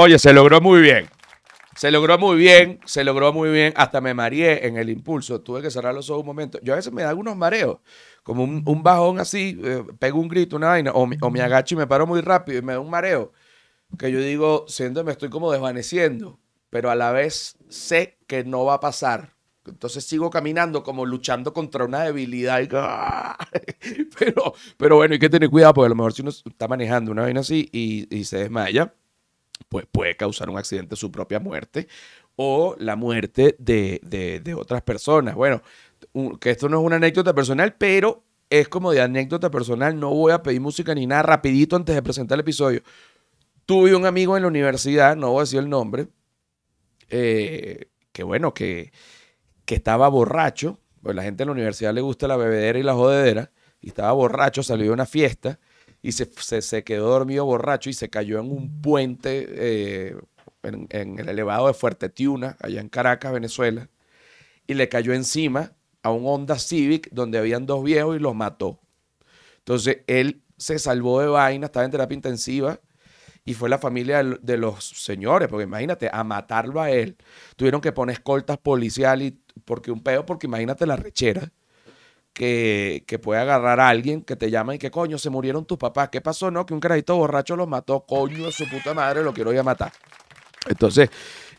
oye, se logró muy bien. Se logró muy bien, se logró muy bien. Hasta me mareé en el impulso. Tuve que cerrar los ojos un momento. Yo a veces me da unos mareos, como un, bajón así, eh, pego un grito, una vaina, o, me agacho y me paro muy rápido y me da un mareo. Que yo digo, siento, me estoy como desvaneciendo, pero a la vez sé que no va a pasar. Entonces sigo caminando como luchando contra una debilidad. ¡ah! pero, pero bueno, hay que tener cuidado porque a lo mejor si uno está manejando una vaina así y se desmaya pues puede causar un accidente, su propia muerte o la muerte de, otras personas. Bueno, que esto no es una anécdota personal, pero es como de anécdota personal, no voy a pedir música ni nada rapidito antes de presentar el episodio. Tuve un amigo en la universidad, no voy a decir el nombre, eh, que bueno, que, que estaba borracho, pues la gente en la universidad le gusta la bebedera y la jodedera, y estaba borracho, salió de una fiesta y se, quedó dormido borracho y se cayó en un puente eh, en, el elevado de Fuerte Tiuna, allá en Caracas, Venezuela, y le cayó encima a un Honda Civic donde habían dos viejos y los mató. Entonces él se salvó de vaina, estaba en terapia intensiva y fue la familia de los señores, porque imagínate, a matarlo a él, tuvieron que poner escoltas policiales porque un pedo, porque imagínate la rechera que, puede agarrar a alguien que te llama y que coño, se murieron tus papás. ¿Qué pasó? No, que un carajito borracho los mató. Coño, su puta madre, lo quiero ir a matar. Entonces,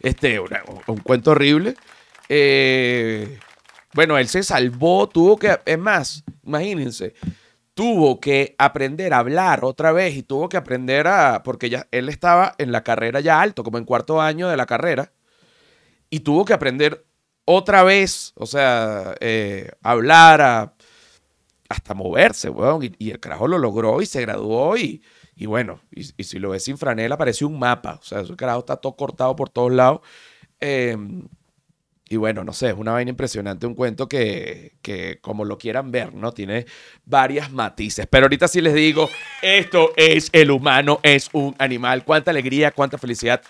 este, un cuento horrible. Eh, bueno, él se salvó, tuvo que, es más, imagínense, tuvo que aprender a hablar otra vez y tuvo que aprender a, porque ya, él estaba en la carrera ya alto, como en cuarto año de la carrera, y tuvo que aprender otra vez, o sea, eh, hablar hasta moverse, weón. Y, el carajo lo logró y se graduó y, y bueno, y, si lo ves sin franela, parece un mapa. O sea, ese carajo está todo cortado por todos lados. Em, y bueno, no sé, es una vaina impresionante, un cuento que, que, como lo quieran ver, ¿no? Tiene varias matices. Pero ahorita sí les digo, esto es el humano, es un animal. Cuánta alegría, cuánta felicidad,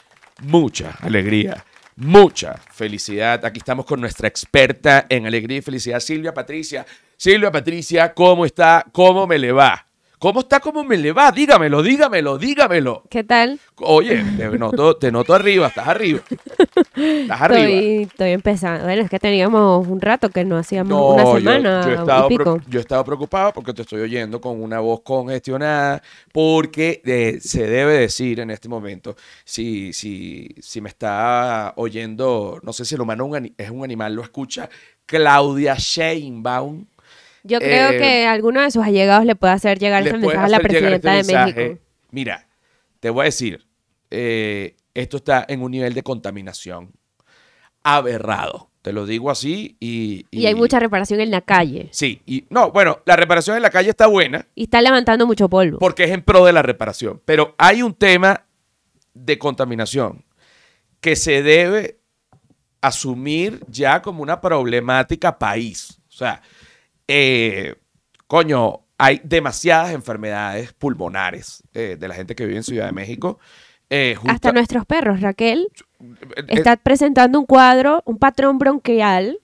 mucha alegría mucha felicidad. Aquí estamos con nuestra experta en alegría y felicidad, Silvia Patricia. Silvia Patricia, ¿cómo está? ¿Cómo me le va? ¿Cómo está? ¿Cómo me le va? Dígamelo, dígamelo, dígamelo. ¿Qué tal? Oye, te noto, arriba, estás arriba. Estás arriba. Estoy, empezando. Bueno, es que teníamos un rato que no hacíamos una semana. Yo, he estado preocupado porque te estoy oyendo con una voz congestionada, porque eh, se debe decir en este momento, si, si, si me está oyendo, no sé si el humano es un animal, lo escucha Claudia Sheinbaum. Yo creo eh, que alguno de sus allegados le puede hacer llegar ese mensaje a la presidenta de México. Mira, te voy a decir, eh, esto está en un nivel de contaminación aberrado. Te lo digo así y, hay mucha reparación en la calle. Sí, y no, bueno, la reparación en la calle está buena. Y está levantando mucho polvo. Porque es en pro de la reparación. Pero hay un tema de contaminación que se debe asumir ya como una problemática país. O sea, eh, coño, hay demasiadas enfermedades pulmonares eh, de la gente que vive en Ciudad de México. Eh, Hasta nuestros perros, Raquel. Está presentando un cuadro, un patrón bronquial.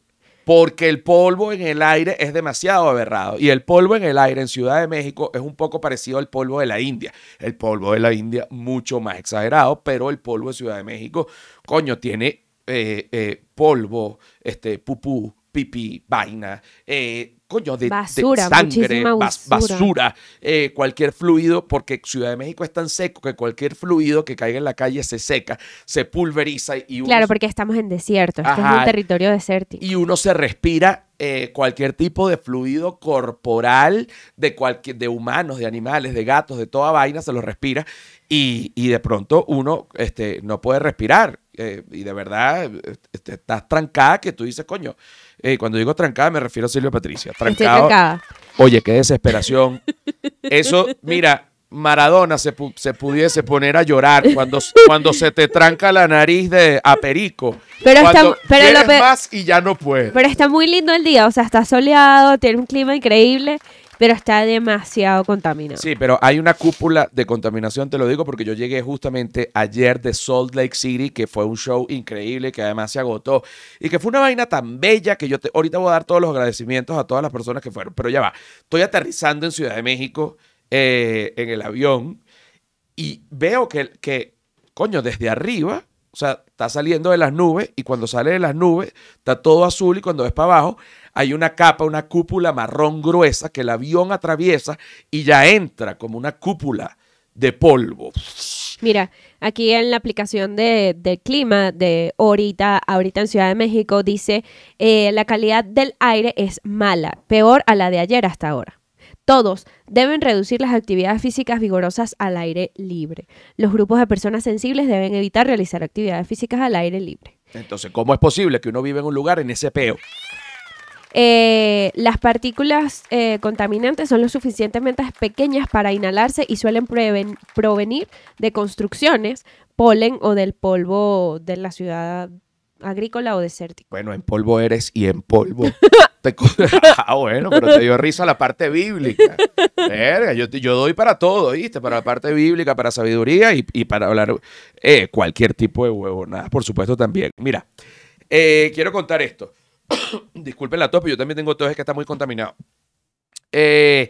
Porque el polvo en el aire es demasiado aberrado. Y el polvo en el aire en Ciudad de México es un poco parecido al polvo de la India. El polvo de la India mucho más exagerado, pero el polvo de Ciudad de México, coño, tiene polvo, este, pupú, pipí, vaina, coño, de, basura, sangre, basura, eh, cualquier fluido, porque Ciudad de México es tan seco que cualquier fluido que caiga en la calle se seca, se pulveriza y uno... Claro, porque estamos en desierto, este es un territorio desértico. Y uno se respira eh, cualquier tipo de fluido corporal de, cualquier, de humanos, de animales, de gatos, de toda vaina, se lo respira y, y de pronto uno este, no puede respirar eh, y de verdad este, estás trancada que tú dices, coño, eh, cuando digo trancada me refiero a Silvia Patricia, trancada. Oye, qué desesperación. Eso, mira, Maradona se, se, pudiese poner a llorar cuando, cuando se te tranca la nariz de aperico Pero, más y ya no puedes. Pero está muy lindo el día, o sea, está soleado, tiene un clima increíble pero está demasiado contaminado. Sí, pero hay una cúpula de contaminación, te lo digo, porque yo llegué justamente ayer de Salt Lake City, que fue un show increíble, que además se agotó, y que fue una vaina tan bella que yo te, ahorita voy a dar todos los agradecimientos a todas las personas que fueron, pero ya va, estoy aterrizando en Ciudad de México eh, en el avión y veo que, que, coño, desde arriba... O sea, está saliendo de las nubes y cuando sale de las nubes está todo azul y cuando ves para abajo hay una capa, una cúpula marrón gruesa que el avión atraviesa y ya entra como una cúpula de polvo. Mira, aquí en la aplicación de, del clima de ahorita, ahorita en Ciudad de México, dice eh, la calidad del aire es mala, peor a la de ayer hasta ahora. Todos deben reducir las actividades físicas vigorosas al aire libre. Los grupos de personas sensibles deben evitar realizar actividades físicas al aire libre. Entonces, ¿cómo es posible que uno vive en un lugar en ese peo? Eh, las partículas eh, contaminantes son lo suficientemente pequeñas para inhalarse y suelen provenir de construcciones, polen o del polvo de la ciudad agrícola o desértica. Bueno, en polvo eres y en polvo. ah, bueno, pero te dio risa la parte bíblica. Verga, yo, doy para todo, ¿viste? Para la parte bíblica, para sabiduría y, para hablar eh, cualquier tipo de nada, por supuesto también. Mira, quiero contar esto. Disculpen la tos, pero yo también tengo tos, es que está muy contaminado. Eh,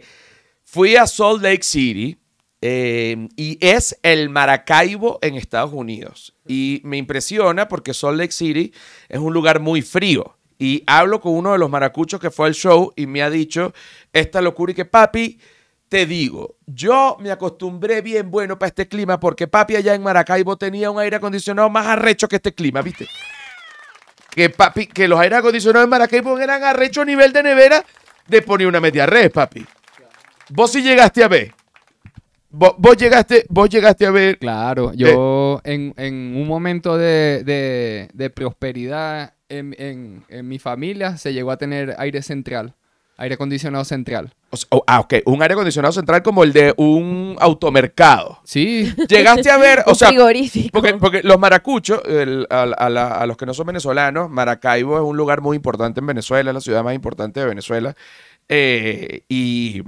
fui a Salt Lake City eh, y es el Maracaibo en Estados Unidos. Y me impresiona porque Salt Lake City es un lugar muy frío. Y hablo con uno de los maracuchos que fue al show y me ha dicho esta locura y que papi, te digo, yo me acostumbré bien bueno para este clima porque papi allá en Maracaibo tenía un aire acondicionado más arrecho que este clima, ¿viste? Que, papi, que los aires acondicionados en Maracaibo eran arrecho a nivel de nevera de poner una media red, papi. Vos sí llegaste a ver. Vos, llegaste, vos llegaste a ver. Claro, eh, yo en, un momento de, prosperidad en, mi familia se llegó a tener aire central. Aire acondicionado central. Oh, ah, ok. Un aire acondicionado central como el de un automercado. Sí. Llegaste a ver, o sea, Porque, los maracuchos, a, los que no son venezolanos, Maracaibo es un lugar muy importante en Venezuela, la ciudad más importante de Venezuela. Eh, y,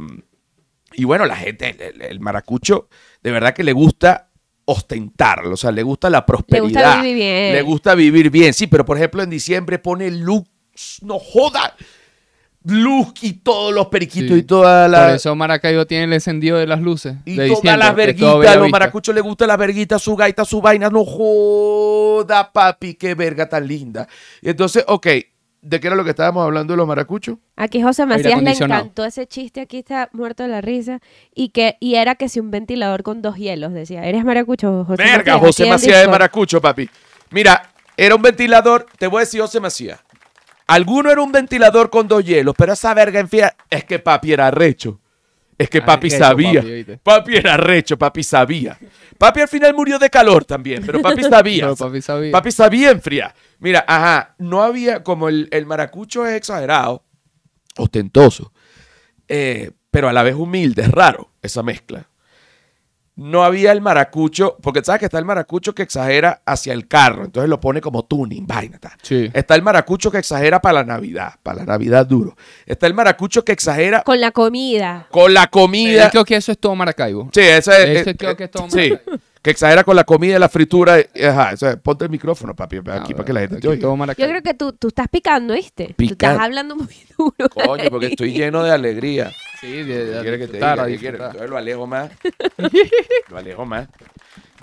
y, bueno, la gente, el, maracucho, de verdad que le gusta ostentarlo, o sea, le gusta la prosperidad. Le gusta vivir bien. Le gusta vivir bien, sí, pero por ejemplo en diciembre pone lux, no joda luz y todos los periquitos y toda la. Por eso Maracaibo tiene el encendido de las luces. Y todas las verguitas, a los maracuchos les gusta la verguita su gaita, su vaina. No joda, papi, qué verga tan linda. Y entonces, ok. ¿De qué era lo que estábamos hablando de los maracuchos? Aquí José Macías le encantó ese chiste, aquí está muerto de la risa, y que y era que si un ventilador con dos hielos, decía, ¿eres maracucho, José Verga, José Macías es maracucho, papi. Mira, era un ventilador, te voy a decir José Macías, Alguno era un ventilador con dos hielos, pero esa verga enfriada Es que papi era recho. Es que papi sabía. Papi, era recho, papi sabía. Papi al final murió de calor también, pero papi sabía. papi sabía. Mira, ajá, no había, como el, maracucho es exagerado, ostentoso, eh, pero a la vez humilde, es raro esa mezcla no había el maracucho, porque sabes que está el maracucho que exagera hacia el carro, entonces lo pone como tuning, vaina. Está, el maracucho que exagera para la Navidad, para la Navidad duro. Está el maracucho que exagera... Con la comida. Con la comida. Yo creo que eso es todo Maracaibo. Sí, eso es... Ese eh, creo eh, que es todo Maracaibo. Sí que exagera con la comida y la fritura. Eh, ajá, ponte el micrófono, papi, aquí ah, para que la gente Yo creo que tú, estás picando, ¿viste? Tú estás hablando muy duro. Coño, porque estoy lleno de alegría. Sí, que lo alejo más. lo alejo más.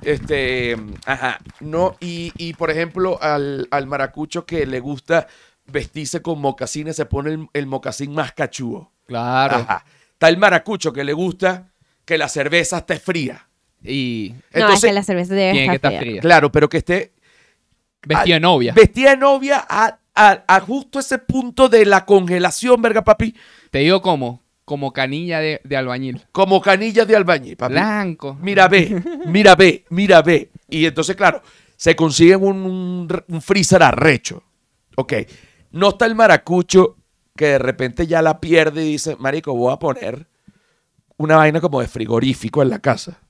Este, ajá, no, y, por ejemplo, al, maracucho que le gusta vestirse con mocasines, se pone el, mocasín más cachúo. Claro. Ajá. Está el maracucho que le gusta que la cerveza esté fría. Y no, que la cerveza debe estar fría. Claro, pero que esté vestida de novia. Vestía de novia a, a, justo ese punto de la congelación, verga papi. Te digo cómo, como canilla de, albañil. Como canilla de albañil, papi. Blanco. Mira, ve, mira, ve, mira, ve. Y entonces, claro, se consigue un, un, un freezer arrecho. Ok. No está el maracucho que de repente ya la pierde y dice, marico, voy a poner una vaina como de frigorífico en la casa.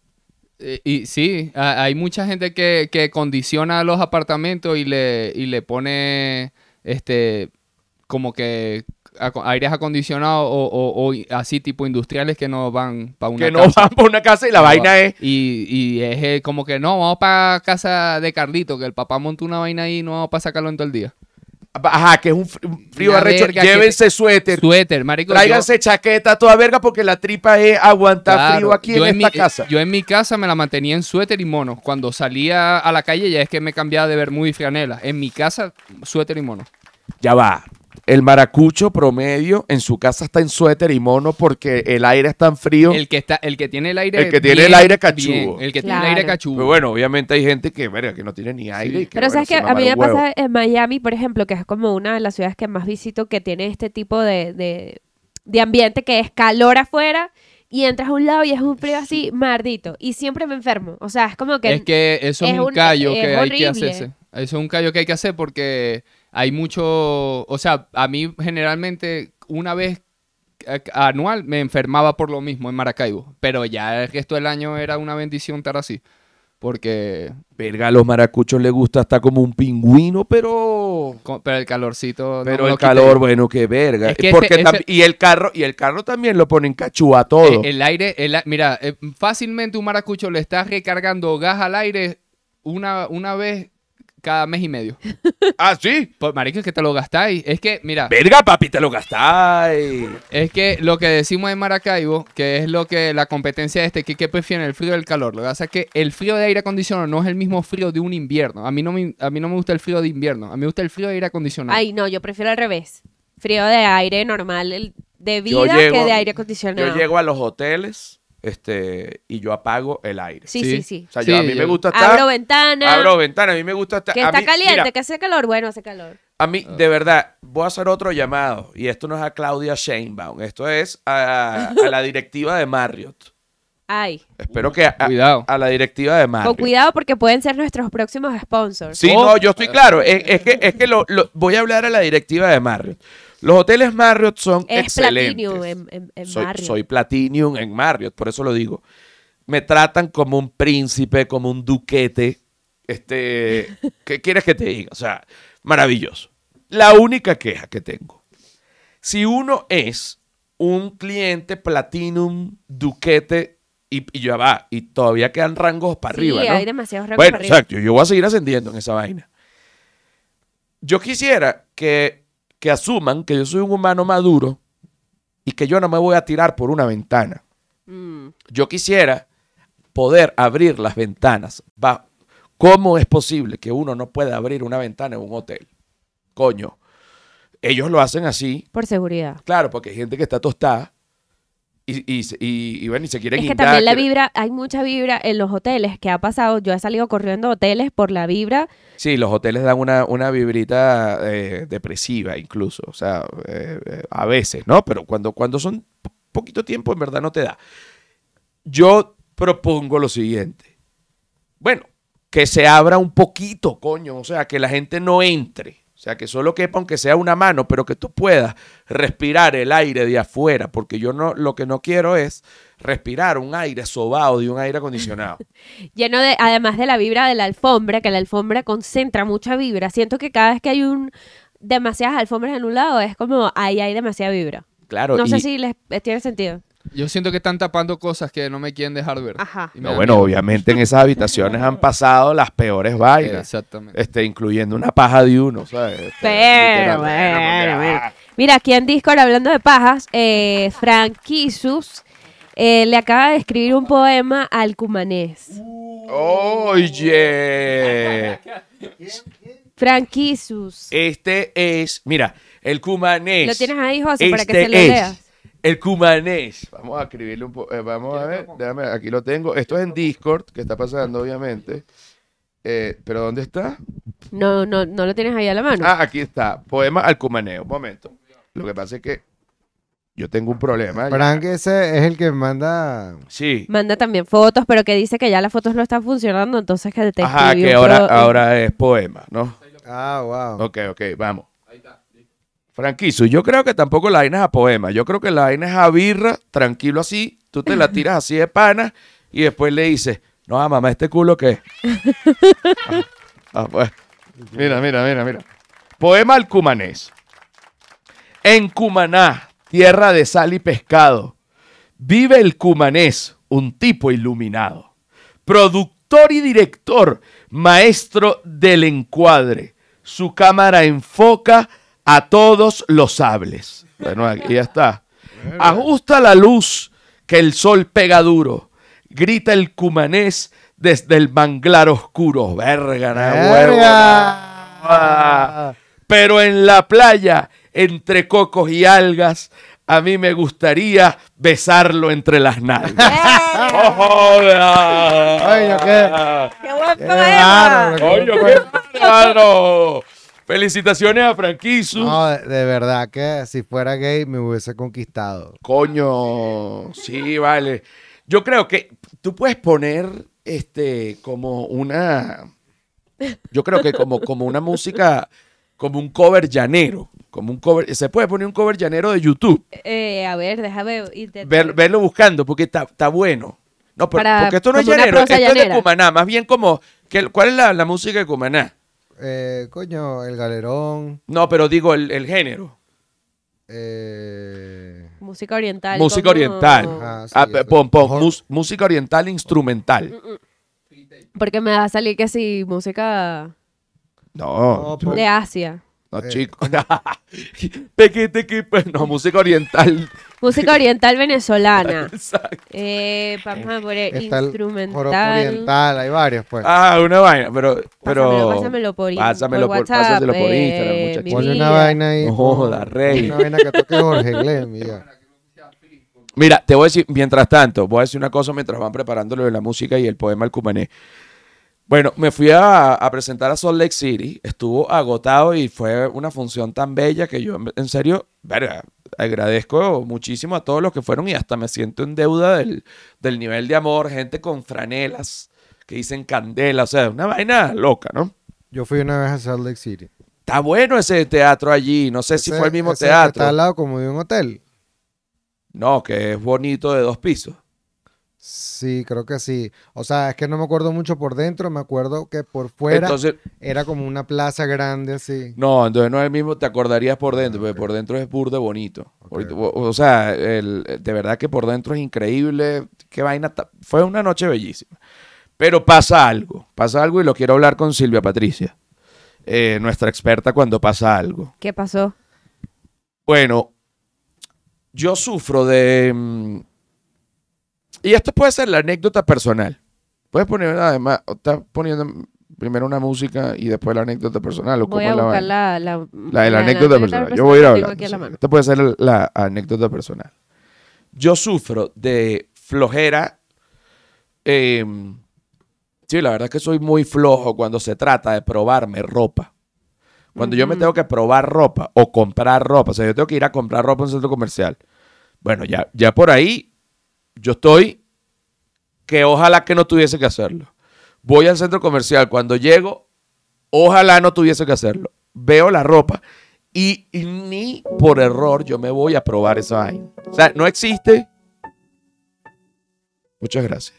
Eh, y, sí, hay mucha gente que, que, condiciona los apartamentos y le, y le pone este como que aires acondicionados o, así tipo industriales que no van para una casa. no van para una casa y la vaina es... Y, es eh, como que no, vamos para casa de Carlito, que el papá montó una vaina ahí y no vamos para sacarlo en todo el día. Ajá, que es un frío arrecho. Llévense suéter. Suéter, marico. Tráiganse chaqueta toda verga porque la tripa es aguantar frío aquí en, esta mi, casa. Yo en mi casa me la mantenía en suéter y mono. Cuando salía a la calle ya es que me cambiaba de ver muy franela. En mi casa, suéter y mono. Ya va. El maracucho promedio en su casa está en suéter y mono porque el aire es tan frío. El que está, el que tiene el aire. El que tiene el aire cachudo. el que tiene el aire cachudo. Pero pues bueno, obviamente hay gente que, verga, que no tiene ni aire. Y que, Pero sabes que a mí me pasa en Miami, por ejemplo, que es como una de las ciudades que más visito que tiene este tipo de, ambiente que es calor afuera y entras a un lado y es un frío así, mardito. Y siempre me enfermo. O sea, es como que. Es que eso es, un callo que hay que hacerse. Eso es un callo que hay que hacer porque hay mucho, o sea, a mí generalmente una vez anual me enfermaba por lo mismo en Maracaibo, pero ya el resto del año era una bendición estar así. Porque. Verga, a los maracuchos les gusta hasta como un pingüino, pero. pero el calorcito. Pero el calor, bueno, qué verga. Porque este, y el carro, y el carro también lo ponen cachúa todo. Eh, el, aire, mira, eh, fácilmente un maracucho le está recargando gas al aire una, una vez cada mes y medio. ¿Ah, sí? Pues, marico, es que te lo gastáis. Es que, mira. Verga, papi, te lo gastáis. Es que lo que decimos en Maracaibo, que es lo que la competencia de este, que qué prefieren, el frío o el calor. Lo que que el frío de aire acondicionado no es el mismo frío de un invierno. A mí no me, a mí no me gusta el frío de invierno. A mí me gusta el frío de aire acondicionado. Ay, no, yo prefiero al revés. Frío de aire normal, el de vida que de aire acondicionado. Yo llego a los hoteles este, y yo apago el aire. Sí, sí, sí. O sea, yo, a mí me gusta estar... Abro ventana. Abro ventana, a mí me gusta estar... Que está caliente, que hace calor, bueno, hace calor. A mí, de verdad, voy a hacer otro llamado, y esto no es a Claudia Sheinbaum, esto es a, la directiva de Marriott. Ay. Espero que a, cuidado. a la directiva de Marriott. Con cuidado porque pueden ser nuestros próximos sponsors. Sí, no, oh. yo estoy claro. Es, que, es que lo, voy a hablar a la directiva de Marriott. Los hoteles Marriott son es excelentes. en, soy, Marriott. soy Platinum en Marriott, por eso lo digo. Me tratan como un príncipe, como un duquete. Este, ¿qué quieres que te diga? O sea, maravilloso. La única queja que tengo. Si uno es un cliente Platinum Duquete y, ya va, y todavía quedan rangos para arriba. Sí, hay demasiados rangos para arriba. Bueno, exacto, yo voy a seguir ascendiendo en esa vaina. Yo quisiera que que asuman que yo soy un humano maduro y que yo no me voy a tirar por una ventana. Mm. Yo quisiera poder abrir las ventanas. ¿Cómo es posible que uno no pueda abrir una ventana en un hotel? Coño. Ellos lo hacen así. Por seguridad. Claro, porque hay gente que está tostada y, y, y, bueno, y se quieren Es que también la vibra, hay mucha vibra en los hoteles que ha pasado. Yo he salido corriendo hoteles por la vibra. Sí, los hoteles dan una, una vibrita eh, depresiva incluso, o sea, eh, eh, a veces, ¿no? Pero cuando, cuando son poquito tiempo, en verdad no te da. Yo propongo lo siguiente. Bueno, que se abra un poquito, coño, o sea, que la gente no entre. O sea, que solo quepa, aunque sea una mano, pero que tú puedas respirar el aire de afuera, porque yo no, lo que no quiero es respirar un aire sobado de un aire acondicionado. Lleno de, además de la vibra de la alfombra, que la alfombra concentra mucha vibra. Siento que cada vez que hay un demasiadas alfombras en un lado, es como ahí hay demasiada vibra. Claro. No sé si les eh, tiene sentido. Yo siento que están tapando cosas que no me quieren dejar ver. Ajá. No, bueno, obviamente en esas habitaciones han pasado las peores vainas. Exactamente. Este, incluyendo una paja de uno, ¿sabes? Este, ah. Mira, aquí en Discord, hablando de pajas, eh, Franquisus eh, le acaba de escribir un poema al cumanés. ¡Oye! Franquisus. Este es, mira, el cumanés. Lo tienes ahí, José, para que este se lo es el cumanés. Vamos a escribirle un poco. Eh, vamos a ver. Déjame, aquí lo tengo. Esto es en Discord, que está pasando, obviamente. Eh, ¿Pero dónde está? No, no, no lo tienes ahí a la mano. Ah, aquí está. Poema al cumaneo. Un momento. Lo que pasa es que yo tengo un problema. Frank ese es el que manda. Sí. Manda también fotos, pero que dice que ya las fotos no están funcionando, entonces que te Ah, que ahora, ahora es poema, ¿no? Ah, wow. Ok, ok, vamos. Franquizo, yo creo que tampoco la vaina es a poema. Yo creo que la vaina es a birra, tranquilo así. Tú te la tiras así de pana y después le dices, no, ah, mamá, ¿este culo qué? Ah, ah, pues. Mira, mira, mira, mira. Poema al cumanés. En Cumaná, tierra de sal y pescado, vive el cumanés, un tipo iluminado. Productor y director, maestro del encuadre. Su cámara enfoca a todos los sables. Bueno, aquí ya está. Ajusta la luz que el sol pega duro. Grita el cumanés desde el manglar oscuro. Verga, Pero en la playa, entre cocos y algas, a mí me gustaría besarlo entre las nalgas. ¡Oh, joder! ¡Qué, qué guapo qué Felicitaciones a Franquizu. No, de, verdad que si fuera gay me hubiese conquistado. Coño, sí, vale. Yo creo que tú puedes poner este como una. Yo creo que como, como una música, como un cover llanero. Como un cover, se puede poner un cover llanero de YouTube. Eh, eh, a ver, déjame verlo buscando, porque está, bueno. No, pero, porque esto no es llanero, esto es de Cumaná, más bien como. ¿Cuál es la, la música de Cumaná? Eh, coño, el galerón. No, pero digo el, género. Eh... Música oriental. Música oriental. Ajá, ah, música oriental instrumental. Mm, mm, mm. Porque me va a salir que música. No. Pues. de Asia. No, eh. chicos. no, música oriental Música oriental venezolana. Exacto. Eh, por el instrumental. oriental, hay varios, pues. Ah, una vaina, pero. pásamelo, por, pásamelo por, WhatsApp, pásamelo por eh, Instagram, muchachos. Ponle una vaina ahí. Joder, rey. Una vaina que toque Jorge Glenn, mira. Mira, te voy a decir, mientras tanto, voy a decir una cosa mientras van preparando lo de la música y el poema al cumané. Bueno, me fui a, a, presentar a Salt Lake City, estuvo agotado y fue una función tan bella que yo, en serio, verga, agradezco muchísimo a todos los que fueron y hasta me siento en deuda del, del nivel de amor, gente con franelas que dicen candela, o sea, una vaina loca, ¿no? Yo fui una vez a Salt Lake City. Está bueno ese teatro allí, no sé si fue el mismo teatro. está al lado como de un hotel. No, que es bonito de dos pisos. Sí, creo que sí. O sea, es que no me acuerdo mucho por dentro, me acuerdo que por fuera era como una plaza grande así. No, entonces no es el mismo, te acordarías por dentro, ah, por dentro es burdo bonito. O, sea, el, eh, de verdad que por dentro es increíble, qué vaina, fue una noche bellísima. Pero pasa algo, pasa algo y lo quiero hablar con Silvia Patricia, eh, nuestra experta cuando pasa algo. ¿Qué pasó? Bueno, yo sufro de mm, y esto puede ser la anécdota personal. Puedes poner, además, estás poniendo primero una música y después la anécdota personal. voy a la, la, anécdota personal. Yo voy a ir Esto puede ser la anécdota personal. Yo sufro de flojera. Em, sí, la verdad es que soy muy flojo cuando se trata de probarme ropa. Cuando yo me tengo que probar ropa o comprar ropa, o sea, yo tengo que ir a comprar ropa en un centro comercial. Bueno, ya, ya por ahí yo estoy que ojalá que no tuviese que hacerlo. Voy al centro comercial, cuando llego, ojalá no tuviese que hacerlo. Veo la ropa y, ni por error yo me voy a probar esa vaina. O sea, no existe. Muchas gracias.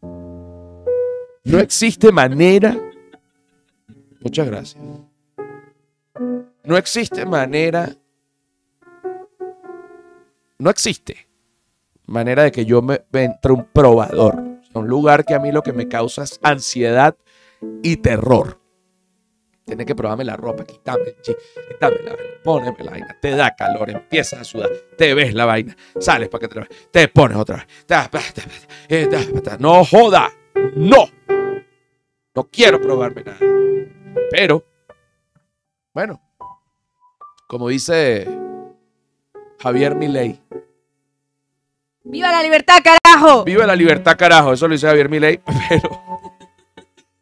No existe manera. Muchas gracias. No existe manera. No existe manera de que yo me, entre un probador. Un lugar que a mí lo que me causa es ansiedad y terror. Tienes que probarme la ropa, quítame, quítame la vaina, poneme la vaina, te da calor, empiezas a sudar, te ves la vaina, sales para que te la te pones otra vez. Eh, no joda, no. No quiero probarme nada. Pero, bueno, como dice Javier Milei, ¡Viva la libertad, carajo! ¡Viva la libertad, carajo! Eso lo dice Javier Milei, pero.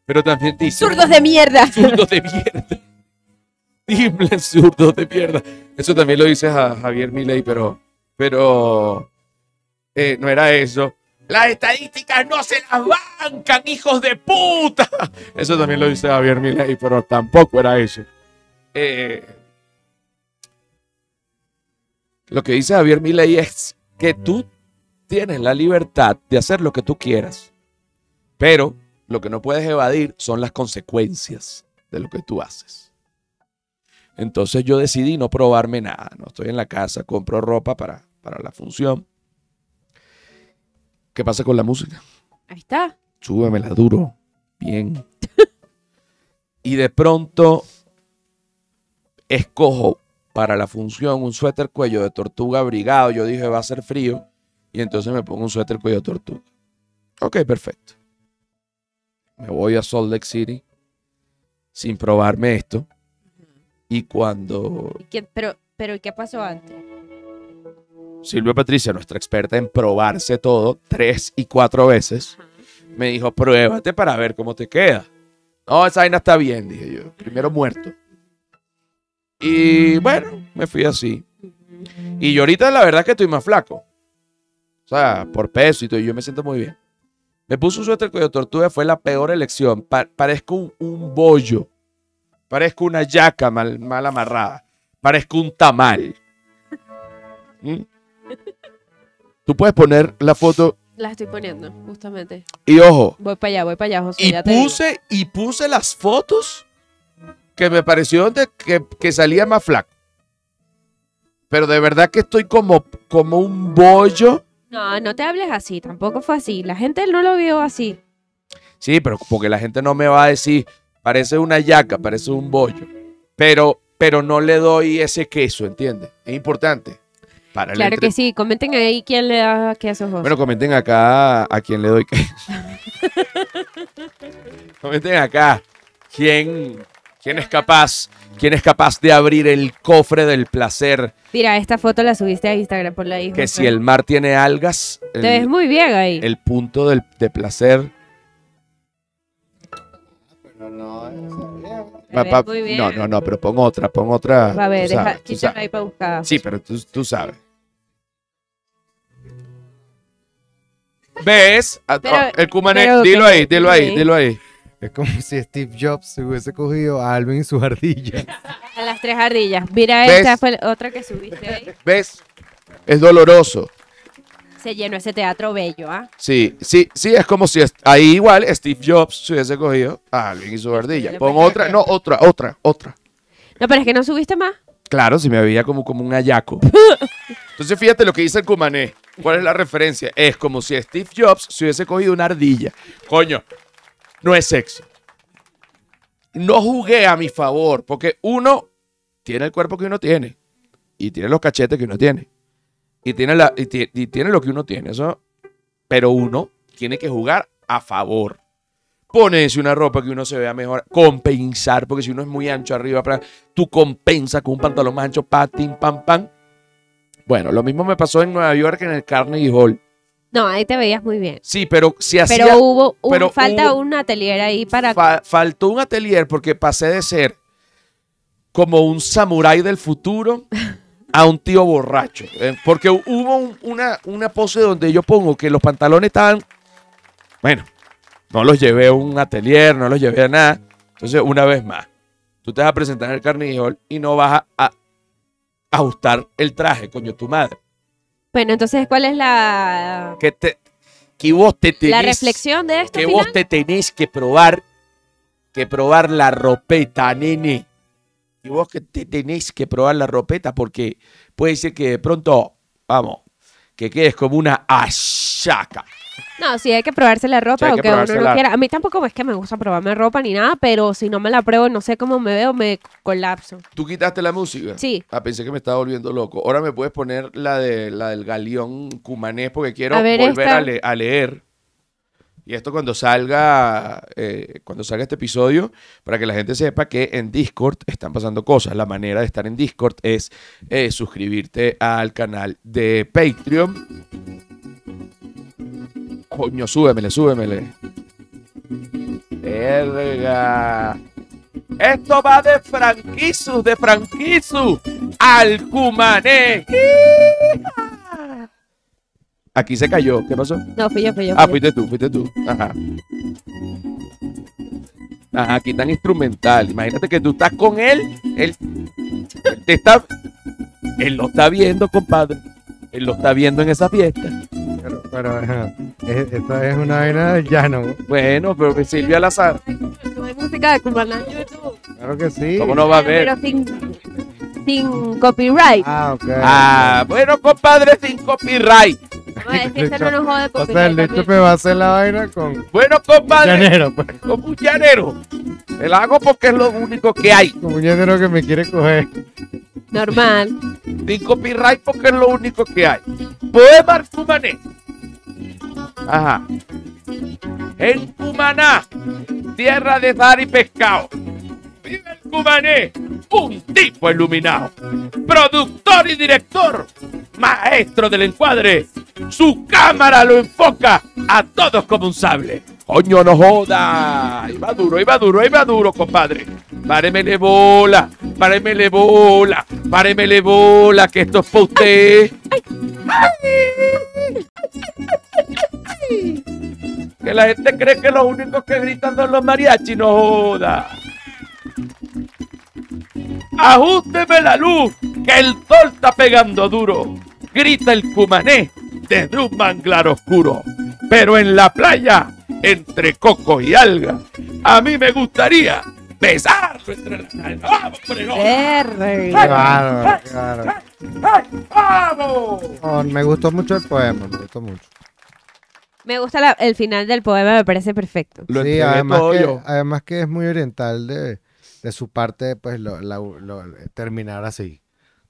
Pero también dice. ¡Zurdos de mierda! ¡Zurdos de mierda! Simple zurdos de mierda. Eso también lo dice a Javier Milei, pero. Pero. Eh, no era eso. Las estadísticas no se las bancan, hijos de puta. Eso también lo dice Javier Milei, pero tampoco era eso. Eh, lo que dice Javier Milei es que tú tienes la libertad de hacer lo que tú quieras, pero lo que no puedes evadir son las consecuencias de lo que tú haces. Entonces yo decidí no probarme nada, no estoy en la casa, compro ropa para, para la función. ¿Qué pasa con la música? Ahí está. la duro, bien. y de pronto escojo para la función un suéter cuello de tortuga abrigado. Yo dije, va a ser frío y entonces me pongo un suéter cuello tortuga. Ok, perfecto. Me voy a Salt Lake City sin probarme esto. Y cuando... pero, pero, ¿qué pasó antes? Silvia Patricia, nuestra experta en probarse todo tres y cuatro veces, me dijo, pruébate para ver cómo te queda. No, esa vaina está bien, dije yo. Primero muerto. Y bueno, me fui así. Y yo ahorita la verdad que estoy más flaco. O sea, por peso y todo. Y Yo me siento muy bien. Me puse un suéter cuello tortuga, fue la peor elección. parezco un, bollo. Parezco una yaca mal, mal amarrada. Parezco un tamal. ¿Mm? Tú puedes poner la foto. La estoy poniendo, justamente. Y ojo. Voy para allá, voy para allá, José. Y puse, y puse las fotos que me pareció que, salía más flaco. Pero de verdad que estoy como, como un bollo no, no te hables así, tampoco fue así. La gente no lo vio así. Sí, pero porque la gente no me va a decir, parece una yaca, parece un bollo. Pero, pero no le doy ese queso, ¿entiendes? Es importante. claro que sí, comenten ahí quién le da queso. José. Bueno, comenten acá a quién le doy queso. comenten acá quién, ¿Quién es capaz? ¿Quién es capaz de abrir el cofre del placer? Mira, esta foto la subiste a Instagram por la hija. Que si el mar tiene algas. Te ves muy bien ahí. El punto del, de placer. no, no, no, pero pon otra, pon otra. A ver, deja, quítame ahí para buscar. Sí, pero tú, sabes. ¿Ves? Ah, el Cumané, dilo ahí, dilo ahí, dilo ahí. Es como si Steve Jobs se hubiese cogido a Alvin y sus ardillas. A las tres ardillas. Mira, esta fue otra que subiste ahí. ¿Ves? Es doloroso. Se llenó ese teatro bello, ¿ah? Sí, sí, sí, es como si ahí igual Steve Jobs se hubiese cogido a Alvin y su ardilla. Pon otra, no, otra, otra, otra. No, pero es que no subiste más. Claro, si me veía como, como un ayaco. Entonces fíjate lo que dice el cumané. ¿Cuál es la referencia? Es como si Steve Jobs se hubiese cogido una ardilla. Coño, no es sexo. No jugué a mi favor, porque uno tiene el cuerpo que uno tiene, y tiene los cachetes que uno tiene, y tiene, la, lo que uno tiene, Pero uno tiene que jugar a favor. Ponerse una ropa que uno se vea mejor, compensar, porque si uno es muy ancho arriba, tú compensas con un pantalón más ancho, patín, pam, pam. Bueno, lo mismo me pasó en Nueva York en el Carnegie Hall. No, ahí te veías muy bien. Sí, pero si hacía. Pero hubo. Un, falta un atelier ahí para. faltó un atelier porque pasé de ser como un samurái del futuro a un tío borracho. ¿eh? porque hubo una, una pose donde yo pongo que los pantalones estaban. Bueno, no los llevé a un atelier, no los llevé a nada. Entonces, una vez más, tú te vas a presentar en el carnívoro y no vas a, a ajustar el traje, coño, tu madre. Bueno, entonces, ¿cuál es la. Que, vos te tenés, La reflexión de esto. Que vos te tenés que probar. Que probar la ropeta, nene. Y vos que te tenés que probar la ropeta porque puede ser que de pronto, vamos, que quedes como una achaca. No, sí hay que probarse la ropa, o aunque uno no quiera. A mí tampoco es que me gusta probarme ropa ni nada, pero si no me la pruebo, no sé cómo me veo, me colapso. ¿Tú quitaste la música? Sí. Ah, pensé que me estaba volviendo loco. Ahora me puedes poner la, de, la del galeón cumanés porque quiero volver a, leer. Y esto cuando salga, eh, cuando salga este episodio, para que la gente sepa que en Discord están pasando cosas. La manera de estar en Discord es eh, suscribirte al canal de Patreon Coño, súbemele, súbemele. Verga. Esto va de franquizu, de franquizu al Cumané. Aquí se cayó. ¿Qué pasó? No, fui yo, fui yo. ah, fuiste tú, fuiste tú. Ajá. Ajá, aquí tan instrumental. Imagínate que tú estás con él. Él, él te está. Él lo está viendo, compadre él lo está viendo en esa fiesta. Pero, pero es, esta es una vaina ya llano. Bueno, pero que sirve al azar. música de en YouTube? Claro que sí. ¿Cómo no va a ver? sin copyright. Ah, ok. Ah, bueno, compadre, sin copyright. Bueno, O sea, el lecho me va a hacer la vaina con. Bueno, compadre. Pues. Con un la hago porque es lo único que hay. Con un que me quiere coger. Normal. Sin copyright porque es lo único que hay. Poema Cumané. Ajá. En Cumaná, tierra de zar y pescado vive el un tipo iluminado, productor y director, maestro del encuadre. Su cámara lo enfoca a todos como un sable. Coño, no joda. Ahí va duro, ahí va duro, ahí va duro, compadre. le bola, le bola, le bola, que esto es para usted. que la gente cree que los únicos que gritan son los mariachis, no joda. ¡Ajústeme la luz! ¡Que el sol está pegando duro! Grita el cumané desde un manglar oscuro. Pero en la playa, entre coco y alga, a mí me gustaría besar ¡Vamos, Claro, ¡Vamos! me gustó mucho el poema, me gustó mucho. Me gusta el final del poema, me parece perfecto. sí, además que es muy oriental de de su parte, pues lo, eh, terminar así.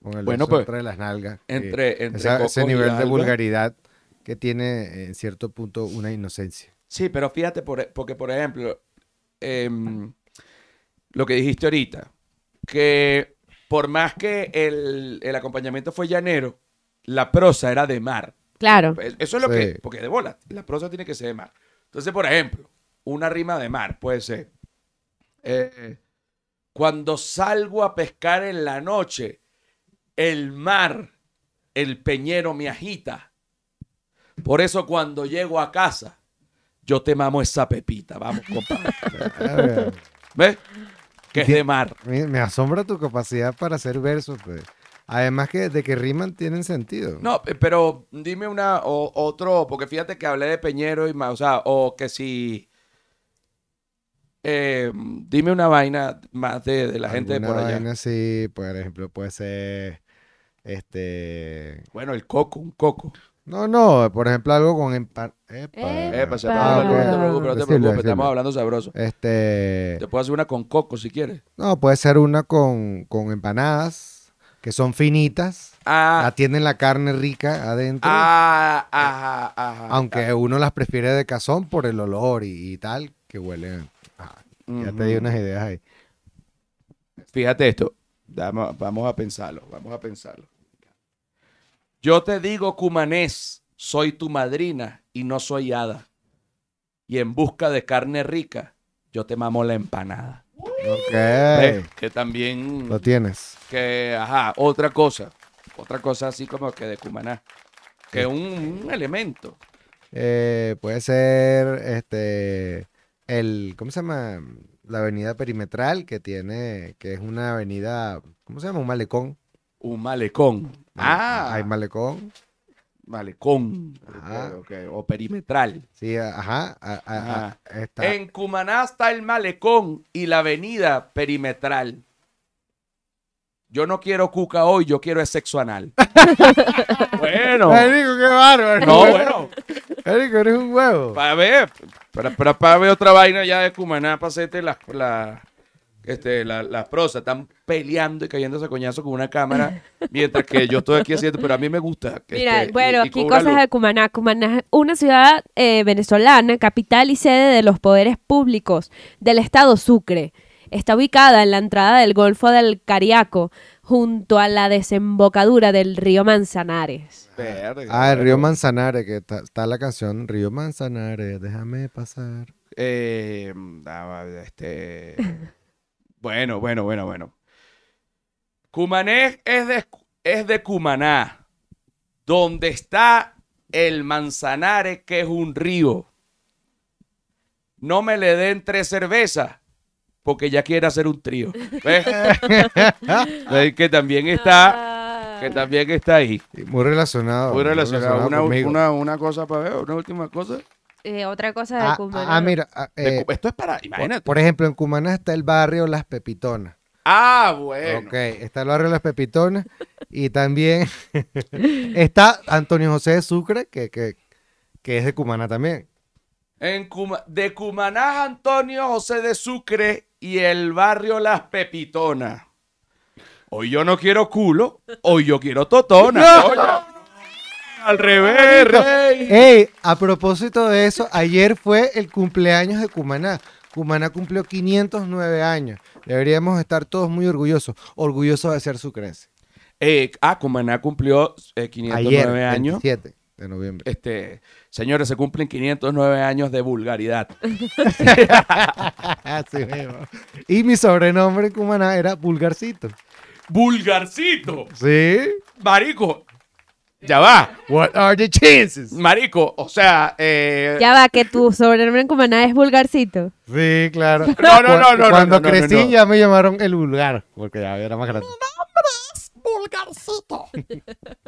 Con el bueno, pues, entre las nalgas. Eh, entre, ese nivel de vulgaridad que tiene en cierto punto una inocencia. Sí, pero fíjate, e, porque por ejemplo, em, lo que dijiste ahorita, que por más que el, acompañamiento fue llanero, la prosa era de mar. Claro. Pues, eso es lo que, porque de bola, la prosa tiene que ser de mar. Entonces, por ejemplo, una rima de mar puede ser. Eh, cuando salgo a pescar en la noche, el mar, el peñero me agita. Por eso cuando llego a casa, yo te mamo esa pepita. Vamos, compadre. ¿Ves? Que es de mar. Me, asombra tu capacidad para hacer versos. Pues. Además que de que riman tienen sentido. No, pero dime una o, otro, porque fíjate que hablé de Peñero y más, o sea, o que si eh, dime una vaina más de, la gente de por allá. Vaina, sí, por ejemplo, puede ser este. Bueno, el coco, un coco. No, no, por ejemplo, algo con empanadas. Epa. Ah, no, te preocupes, estamos hablando sabroso. Este... Te puedo hacer una con coco si quieres. No, puede ser una con, empanadas, que son finitas. Ah. La la carne rica adentro. Ah, ajá, ajá. Aunque uno las prefiere de cazón por el olor y, y tal, que huelen. Ya te di unas ideas ahí. Fíjate esto. Vamos a pensarlo, vamos a pensarlo. Yo te digo, cumanés, soy tu madrina y no soy hada. Y en busca de carne rica, yo te mamo la empanada. Ok. Que también... Lo tienes. Que, ajá, otra cosa. Otra cosa así como que de cumaná. Que un, elemento. Eh, puede ser, este el, ¿cómo se llama? La avenida perimetral que tiene, que es una avenida, ¿cómo se llama? Un malecón. Un malecón. Ah. Hay malecón. Malecón. Ajá. O perimetral. Sí, ajá. En Cumaná está el malecón y la avenida perimetral. Yo no quiero cuca hoy, yo quiero es sexo anal. bueno. Digo, bárbaro. No, bueno eres un huevo. Para ver, para, ver otra vaina ya de Cumaná, pasete las la, este, Están peleando y cayendo ese coñazo con una cámara, mientras que yo estoy aquí haciendo, pero a mí me gusta. Que Mira, bueno, aquí cosas de Cumaná. Cumaná es una ciudad eh, venezolana, capital y sede de los poderes públicos del estado Sucre. Está ubicada en la entrada del Golfo del Cariaco junto a la desembocadura del río Manzanares. ah, el río Manzanares, que está, la canción Río Manzanares, déjame pasar. Eh, ah, este... bueno, bueno, bueno, bueno. Cumanés es es de Cumaná, donde está el Manzanares, que es un río. No me le den tres cervezas porque ya quiere hacer un trío. que también está ah. que también está ahí. Muy relacionado. Muy relacionado. una, una, cosa para ver, una última cosa. Eh, otra cosa de Cumaná. Ah, ah mira, ah, eh, esto es para, imagínate. Por, ejemplo, en Cumaná está el barrio Las Pepitonas. Ah, bueno. Ok, está el barrio Las Pepitonas y también está Antonio José de Sucre, que, que, es de Cumaná también. En de Cumaná, Antonio José de Sucre y el barrio Las Pepitonas. Hoy yo no quiero culo, hoy yo quiero totona. Al revés. Hey, a propósito de eso, ayer fue el cumpleaños de Cumaná. Cumaná cumplió 509 años. Deberíamos estar todos muy orgullosos, orgullosos de ser su Eh, ah, Cumaná cumplió eh, 509 ayer, años. 7 de noviembre. Este, Señores, se cumplen 509 años de vulgaridad. Así es. Y mi sobrenombre en Cumaná era Vulgarcito. ¡Vulgarcito! Sí. Marico, ya va. What are the chances? Marico, o sea. Eh, ya va, que tu sobrenombre en Cumaná es vulgarcito. Sí, claro. No, no, no, no. Cuando crecí ya me llamaron el vulgar, porque ya era más grande vulgarcito.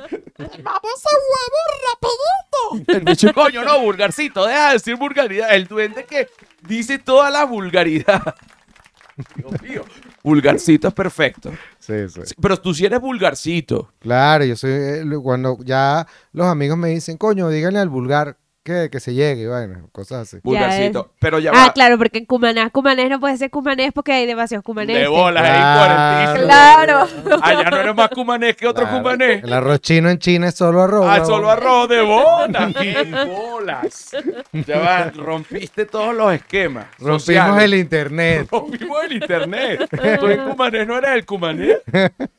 ¡Vamos a huevo rapidito! El bicho, coño, no, vulgarcito, deja de decir vulgaridad. El duende que dice toda la vulgaridad. Dios mío. Vulgarcito es perfecto. Sí, sí. Pero tú sí eres vulgarcito. Claro, yo soy. Eh, cuando ya los amigos me dicen, coño, díganle al vulgar, que, que se llegue, bueno, cosas así. Vulgarcito. Pero ya Ah, claro, porque en Cumaná cumanés no puede ser cumanés porque hay demasiados cumanés. De bolas, ahí Claro. Allá ah, no eres más cumanés que otro cumanés. El arroz chino en China es solo arroz. Ah, solo arroz de bolas. bolas. Ya va, rompiste todos los esquemas. Rompimos el internet. Rompimos el internet. Tú en cumanés no eres el cumanés.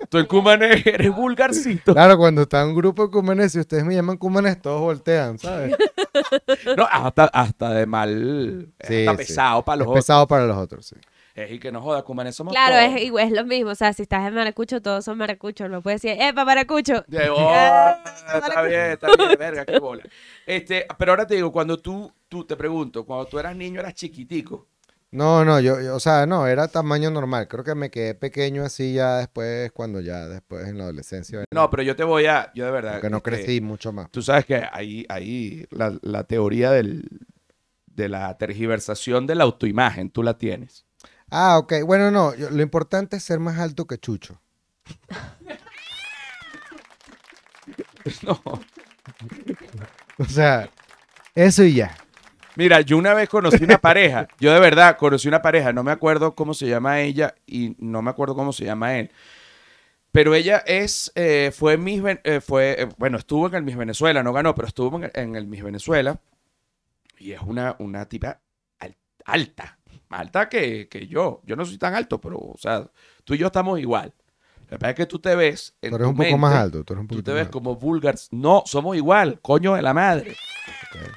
Tú en cumanés eres vulgarcito. Claro, cuando está un grupo de cumanés, si ustedes me llaman cumanés, todos voltean, ¿sabes? no, hasta, hasta de mal. está pesado para los otros. Pesado para los otros, sí. Es y que no joda, eso somos Claro, Es, es, lo mismo. O sea, si estás en Maracucho, todos son Maracuchos. No puedes decir, ¡epa, eh, Maracucho! Ah, está bien, está bien, verga, qué bola. Este, pero ahora te digo, cuando tú, tú, te pregunto, cuando tú eras niño, eras chiquitico. No, no, yo, o sea, no, era tamaño normal. Creo que me quedé pequeño así ya después, cuando ya después en la adolescencia. No, pero yo te voy a, yo de verdad. Que no este, crecí mucho más. Tú pues. sabes que ahí, ahí la, teoría del, de la tergiversación de la autoimagen, tú la tienes. Ah, ok. Bueno, no, lo importante es ser más alto que Chucho. no. o sea, eso y ya. Mira, yo una vez conocí una pareja, yo de verdad conocí una pareja, no me acuerdo cómo se llama ella y no me acuerdo cómo se llama él. Pero ella es, eh, fue Miss, eh, fue, eh, bueno, estuvo en el Miss Venezuela, no ganó, pero estuvo en el, Miss Venezuela. Y es una, una tipa alta, más alta que, que yo. Yo no soy tan alto, pero, o sea, tú y yo estamos igual. La verdad es que tú te ves. tú eres un poco más alto. Tú, eres un tú te ves como vulgar No, somos igual, coño de la madre.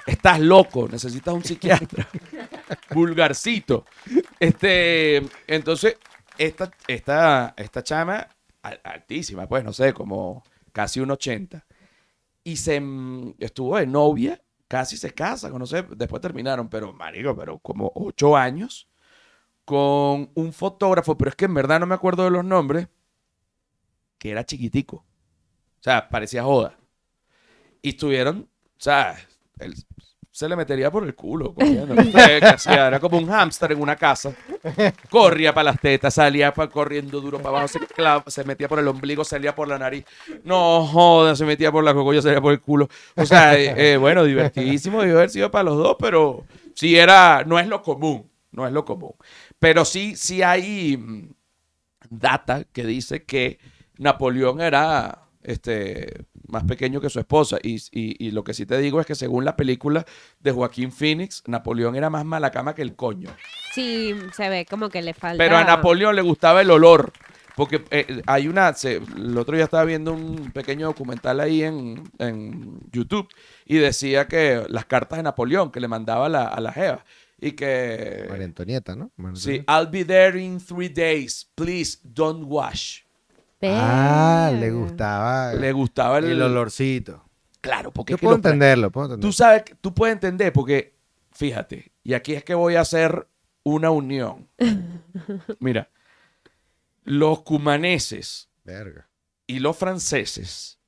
Estás loco, necesitas un psiquiatra. Vulgarcito. Este, entonces, esta, esta, esta chama, altísima, pues, no sé, como casi un 80. Y se mm, estuvo de novia, casi se casa, no sé, después terminaron, pero, marico, pero como 8 años con un fotógrafo, pero es que en verdad no me acuerdo de los nombres, que era chiquitico. O sea, parecía joda. Y estuvieron, o sea, se le metería por el culo. Corriendo. era como un hámster en una casa. Corría para las tetas, salía corriendo duro para abajo, se, metía por el ombligo, salía por la nariz. No joda, se metía por la cocoya, salía por el culo. O sea, eh, eh, bueno, divertidísimo, debió haber sido para los dos, pero sí era, no es lo común, no es lo común. Pero sí, sí hay mm, data que dice que Napoleón era este, más pequeño que su esposa. Y, lo que sí te digo es que según la película de Joaquín Phoenix, Napoleón era más mala cama que el coño. Sí, se ve como que le falta. Pero a Napoleón le gustaba el olor. Porque eh, hay una. el otro día estaba viendo un pequeño documental ahí en, YouTube y decía que las cartas de Napoleón que le mandaba a la Jeva. Y que. María Antonieta, ¿no? Sí, I'll be there in three days. Please don't wash. Ah, le gustaba. Le gustaba el, olorcito. Claro, porque. Yo puedo, entenderlo, puedo entenderlo, Tú sabes, tú puedes entender, porque fíjate, y aquí es que voy a hacer una unión. Mira, los cumaneses y los franceses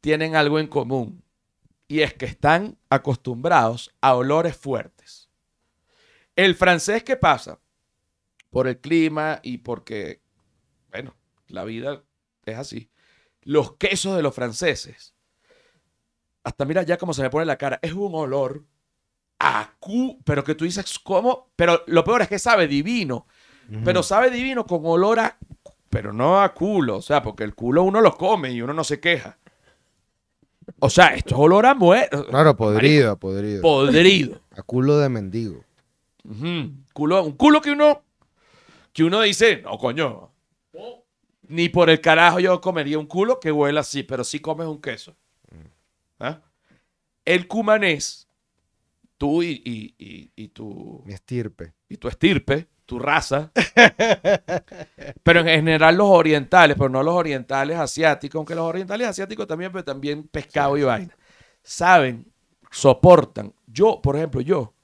tienen algo en común y es que están acostumbrados a olores fuertes. El francés qué pasa por el clima y porque la vida es así. Los quesos de los franceses. Hasta mira ya cómo se me pone la cara. Es un olor a culo, pero que tú dices, ¿cómo? Pero lo peor es que sabe divino. Pero sabe divino con olor a, pero no a culo. O sea, porque el culo uno lo come y uno no se queja. O sea, esto es olor a muerto. Claro, podrido, podrido. Podrido. A culo de mendigo. culo, un culo que uno, que uno dice, no, coño, ni por el carajo yo comería un culo que huela así, pero sí comes un queso. Mm. ¿Ah? El cumanés, tú y, tu... estirpe. Y tu estirpe, tu raza. pero en general los orientales, pero no los orientales asiáticos, aunque los orientales asiáticos también, pero también pescado y vaina. Saben, soportan. Yo, por ejemplo, yo,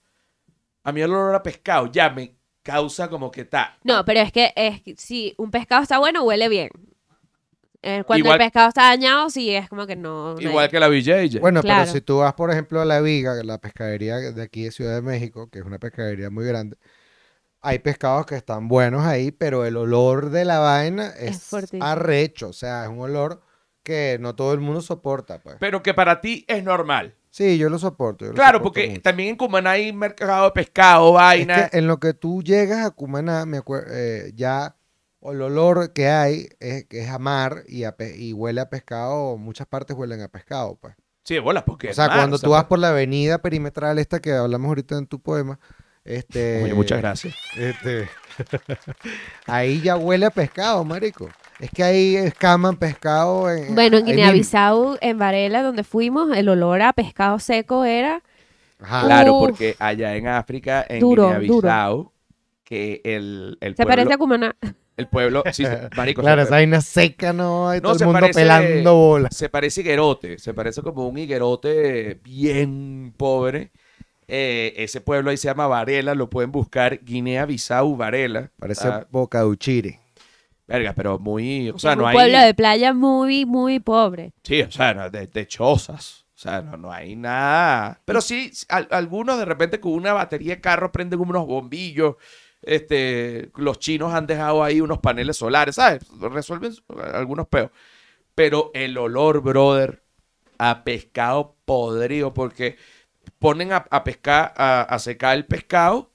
a mí el olor a pescado ya me causa como que está. No, pero es que es, si un pescado está bueno, huele bien. Eh, cuando el pescado está dañado, sí es como que no. igual que la villa Bueno, pero si tú vas, por ejemplo, a La Viga, la pescadería de aquí de Ciudad de México, que es una pescadería muy grande, hay pescados que están buenos ahí, pero el olor de la vaina es, es arrecho. O sea, es un olor que no todo el mundo soporta. Pues. Pero que para ti es normal. Sí, yo lo soporto. claro, porque también en Cumaná hay mercado de pescado, vaina. en lo que tú llegas a Cumaná, me acuerdo, eh, ya el olor que hay es, es a mar y, y huele a pescado, muchas partes huelen a pescado, pues. Sí, bolas, porque. O sea, cuando tú vas por la avenida perimetral, esta que hablamos ahorita en tu poema. Este, Oye, muchas gracias. Este, ahí ya huele a pescado, marico. Es que ahí escaman pescado. En, bueno, en Guinea-Bissau, en Varela, donde fuimos, el olor a pescado seco era. Claro, porque allá en África, en Guinea-Bissau, que el, Se parece a Cumaná. El pueblo, sí, marico. claro, esa vaina seca, ¿no? Hay todo el mundo pelando Se parece higuerote, se parece como un higuerote bien pobre. Eh, ese pueblo ahí se llama Varela, lo pueden buscar, Guinea-Bissau, Varela. Parece ah. boca Boca Uchire. Verga, pero muy. O sea, no no un pueblo de playa muy, muy pobre. Sí, o sea, de, chozas. O sea, no, no hay nada. Pero sí, algunos de repente con una batería de carro prenden unos bombillos. Este, los chinos han dejado ahí unos paneles solares, ¿sabes? Resuelven algunos peos. Pero el olor, brother, a pescado podrido, porque ponen a, pescar, a, a secar el pescado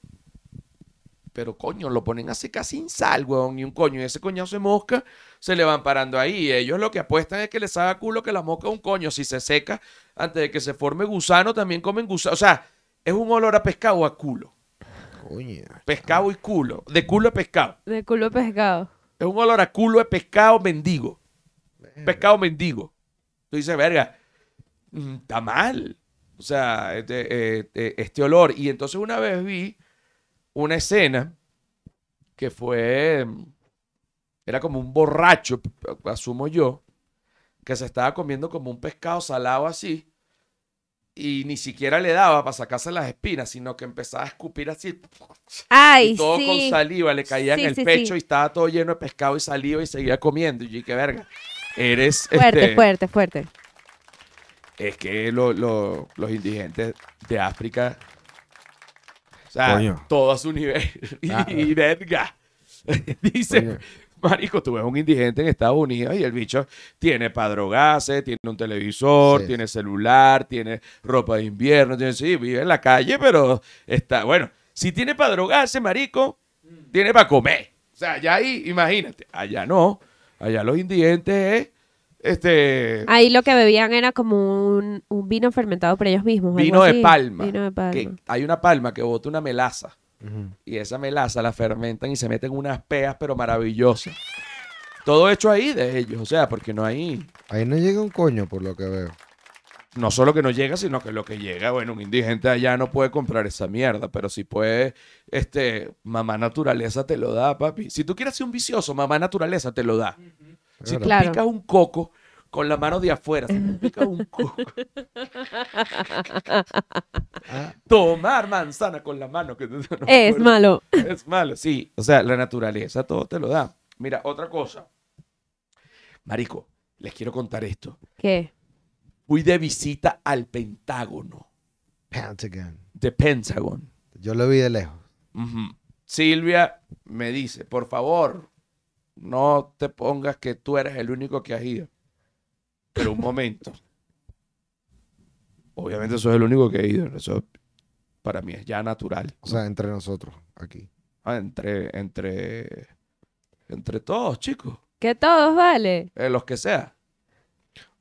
pero coño, lo ponen así casi sin sal, weón, ni un coño. Y ese coñazo de mosca se le van parando ahí. Y ellos lo que apuestan es que les haga culo que la mosca un coño. Si se seca, antes de que se forme gusano, también comen gusano. O sea, es un olor a pescado a culo. Coño. Pescado y culo. De culo a pescado. De culo a pescado. Es un olor a culo de pescado mendigo. Pescado mendigo. Tú dices, verga, mm, está mal. O sea, este, eh, eh, este olor. Y entonces una vez vi una escena que fue, era como un borracho, asumo yo, que se estaba comiendo como un pescado salado así y ni siquiera le daba para sacarse las espinas, sino que empezaba a escupir así. Ay, y todo con saliva, le caía en el pecho y estaba todo lleno de pescado y saliva y seguía comiendo. Y yo, qué verga. Eres. Fuerte, este, fuerte, fuerte. Es que los indigentes de África o sea, todo a su nivel. y verga. Dice, marico, tú ves un indigente en Estados Unidos y el bicho tiene para drogarse, tiene un televisor, tiene celular, tiene ropa de invierno. Tiene, sí, vive en la calle, pero está... Bueno, si tiene para drogarse, marico, mm. tiene para comer. O sea, allá ahí, imagínate. Allá no. Allá los indigentes eh, este... Ahí lo que bebían era como un, vino fermentado por ellos mismos. Vino de, palma, vino de palma. hay una palma que bota una melaza. Y esa melaza la fermentan y se meten unas peas, pero maravillosas. Todo hecho ahí de ellos, o sea, porque no hay. Ahí no llega un coño, por lo que veo. No solo que no llega, sino que lo que llega, bueno, un indigente allá no puede comprar esa mierda, pero si puede, este, mamá naturaleza te lo da, papi. Si tú quieres ser un vicioso, mamá naturaleza te lo da. Si un coco con la mano de afuera, si un coco. Tomar manzana con la mano. Que es malo. Es malo, sí. O sea, la naturaleza todo te lo da. Mira, otra cosa. Marico, les quiero contar esto. ¿Qué? Fui de visita al Pentágono. Pentagon. De Pentagon. Yo lo vi de lejos. Silvia me dice, por favor, no te pongas que tú eres el único que has ido. Pero un momento. Obviamente eso es el único que he ido. Eso para mí es ya natural. O sea, entre nosotros, aquí. Ah, entre, entre, entre todos, chicos. Que todos, vale. Eh, los que sea.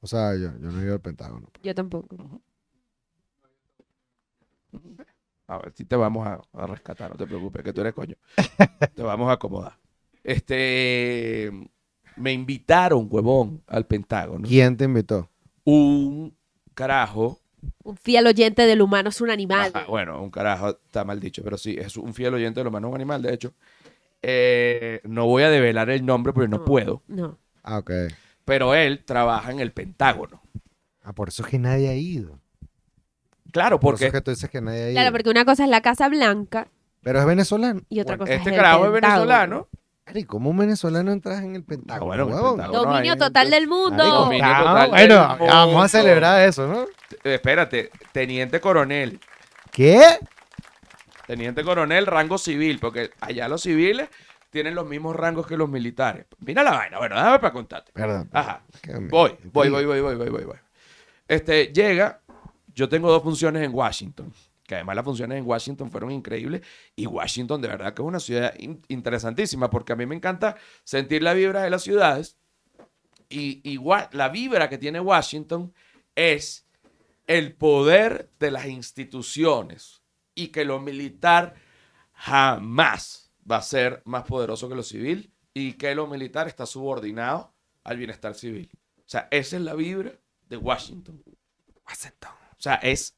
O sea, yo, yo no he ido al Pentágono. Yo tampoco. A ver, si te vamos a rescatar, no te preocupes, que tú eres coño. te vamos a acomodar. Este, me invitaron, huevón, al Pentágono. ¿Quién te invitó? Un carajo. Un fiel oyente del humano es un animal. bueno, un carajo está mal dicho, pero sí, es un fiel oyente del humano es un animal, de hecho. Eh, no voy a develar el nombre porque no, puedo. No. Ah, ok. Pero él trabaja en el Pentágono. Ah, por eso es que nadie ha ido. Claro, porque. Por eso tú dices que nadie ha ido. Claro, porque una cosa es la Casa Blanca. Pero es venezolano. Y otra cosa este es. Este carajo es venezolano ¿cómo un venezolano entras en el Pentágono? Dominio total del mundo. bueno, vamos a celebrar eso, ¿no? Espérate, teniente coronel. ¿Qué? Teniente coronel, rango civil, porque allá los civiles tienen los mismos rangos que los militares. Mira la vaina, bueno, déjame para contarte. Perdón. Voy, voy, voy, voy, voy, voy, voy, voy. Este, llega, yo tengo dos funciones en Washington que además las funciones en Washington fueron increíbles. Y Washington de verdad que es una ciudad interesantísima, porque a mí me encanta sentir la vibra de las ciudades. Y, y la vibra que tiene Washington es el poder de las instituciones y que lo militar jamás va a ser más poderoso que lo civil y que lo militar está subordinado al bienestar civil. O sea, esa es la vibra de Washington. Washington. O sea, es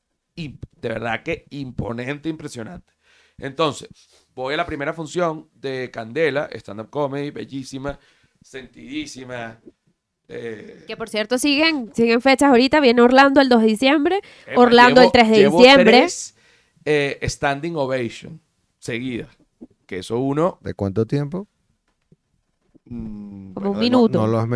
de verdad que imponente, impresionante. Entonces, voy a la primera función de Candela, stand-up comedy, bellísima, sentidísima. Eh, que por cierto siguen, siguen fechas ahorita, viene Orlando el 2 de diciembre, Orlando el 3 de diciembre. Eh, standing ovation seguida. Que eso uno. ¿De cuánto tiempo? Mm, Como un minuto. No, lo has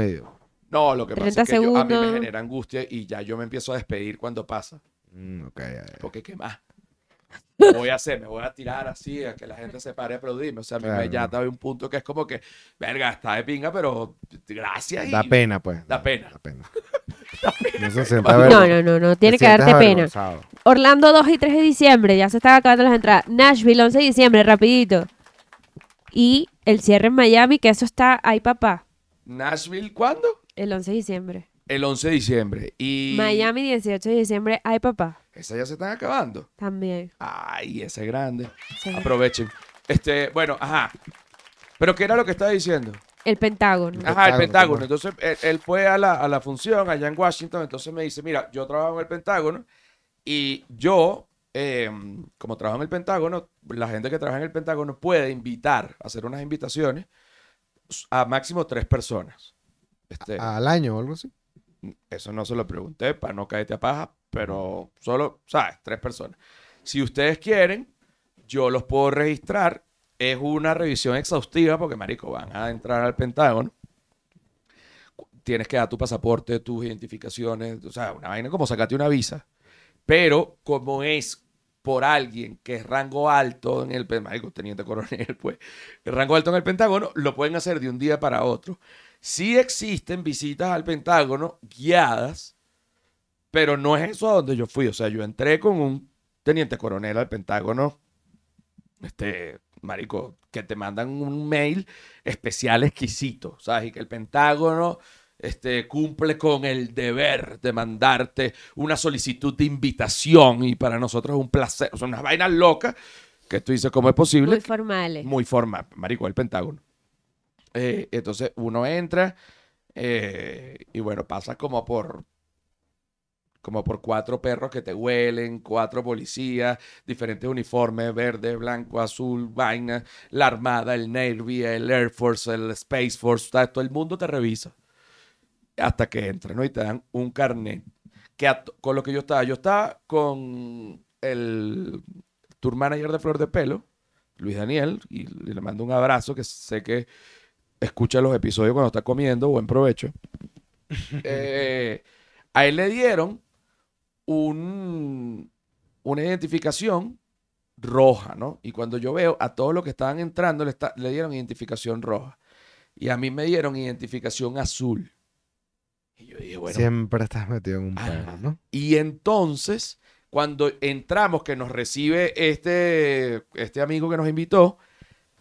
No, lo que pasa es que a mí me genera angustia y ya yo me empiezo a despedir cuando pasa. Mm, okay, Porque qué más. voy a hacer, me voy a tirar así a que la gente se pare a aplaudirme. O sea, mí me ya un punto que es como que, verga, está de pinga, pero gracias. Da pena, pues. Da, pena. Da pena. No, no, no, no, no, tiene que darte pena. Orlando 2 y 3 de diciembre, ya se están acabando las entradas. Nashville 11 de diciembre, rapidito. Y el cierre en Miami, que eso está ahí, papá. ¿Nashville cuándo? El 11 de diciembre el 11 de diciembre. Y Miami, 18 de diciembre. Ay, papá. Esas ya se están acabando. También. Ay, esa es grande. Aprovechen. Este, bueno, ajá. Pero ¿qué era lo que estaba diciendo? El Pentágono. Ajá, el Pentágono. Entonces, él, fue a la, función allá en Washington. Entonces me dice, mira, yo trabajo en el Pentágono y yo em, como trabajo en el Pentágono, la gente que trabaja en el Pentágono puede invitar, hacer unas invitaciones a máximo tres personas. Este, ¿Al año o algo así? Eso no se lo pregunté para no caerte a paja, pero solo, ¿sabes? Tres personas. Si ustedes quieren, yo los puedo registrar. Es una revisión exhaustiva porque, marico, van a entrar al Pentágono. Tienes que dar tu pasaporte, tus identificaciones, o sea, una vaina como sacarte una visa. Pero como es por alguien que es rango alto en el Pentágono, coronel, pues, rango alto en el Pentágono, lo pueden hacer de un día para otro. Sí existen visitas al Pentágono guiadas, pero no es eso a donde yo fui. O sea, yo entré con un teniente coronel al Pentágono, este, marico, que te mandan un mail especial exquisito, ¿sabes? Y que el Pentágono este, cumple con el deber de mandarte una solicitud de invitación y para nosotros es un placer. O sea, unas vainas locas que tú dices, ¿cómo es posible? Muy formales. Muy formal, marico, el Pentágono. Eh, entonces uno entra eh, y bueno, pasa como por como por cuatro perros que te huelen, cuatro policías, diferentes uniformes, verde, blanco, azul, vaina, la Armada, el Navy, el Air Force, el Space Force, todo el mundo te revisa hasta que entran, Y te dan un carnet. Que con lo que yo estaba, yo estaba con el tour manager de Flor de Pelo, Luis Daniel, y le mando un abrazo que sé que escucha los episodios cuando está comiendo, buen provecho. Eh, a él le dieron un, una identificación roja, ¿no? Y cuando yo veo a todos los que estaban entrando, le, dieron identificación roja. Y a mí me dieron identificación azul. Y yo dije, bueno. Siempre estás metido en un pan, ¿no? Y entonces, cuando entramos, que nos recibe este, este amigo que nos invitó,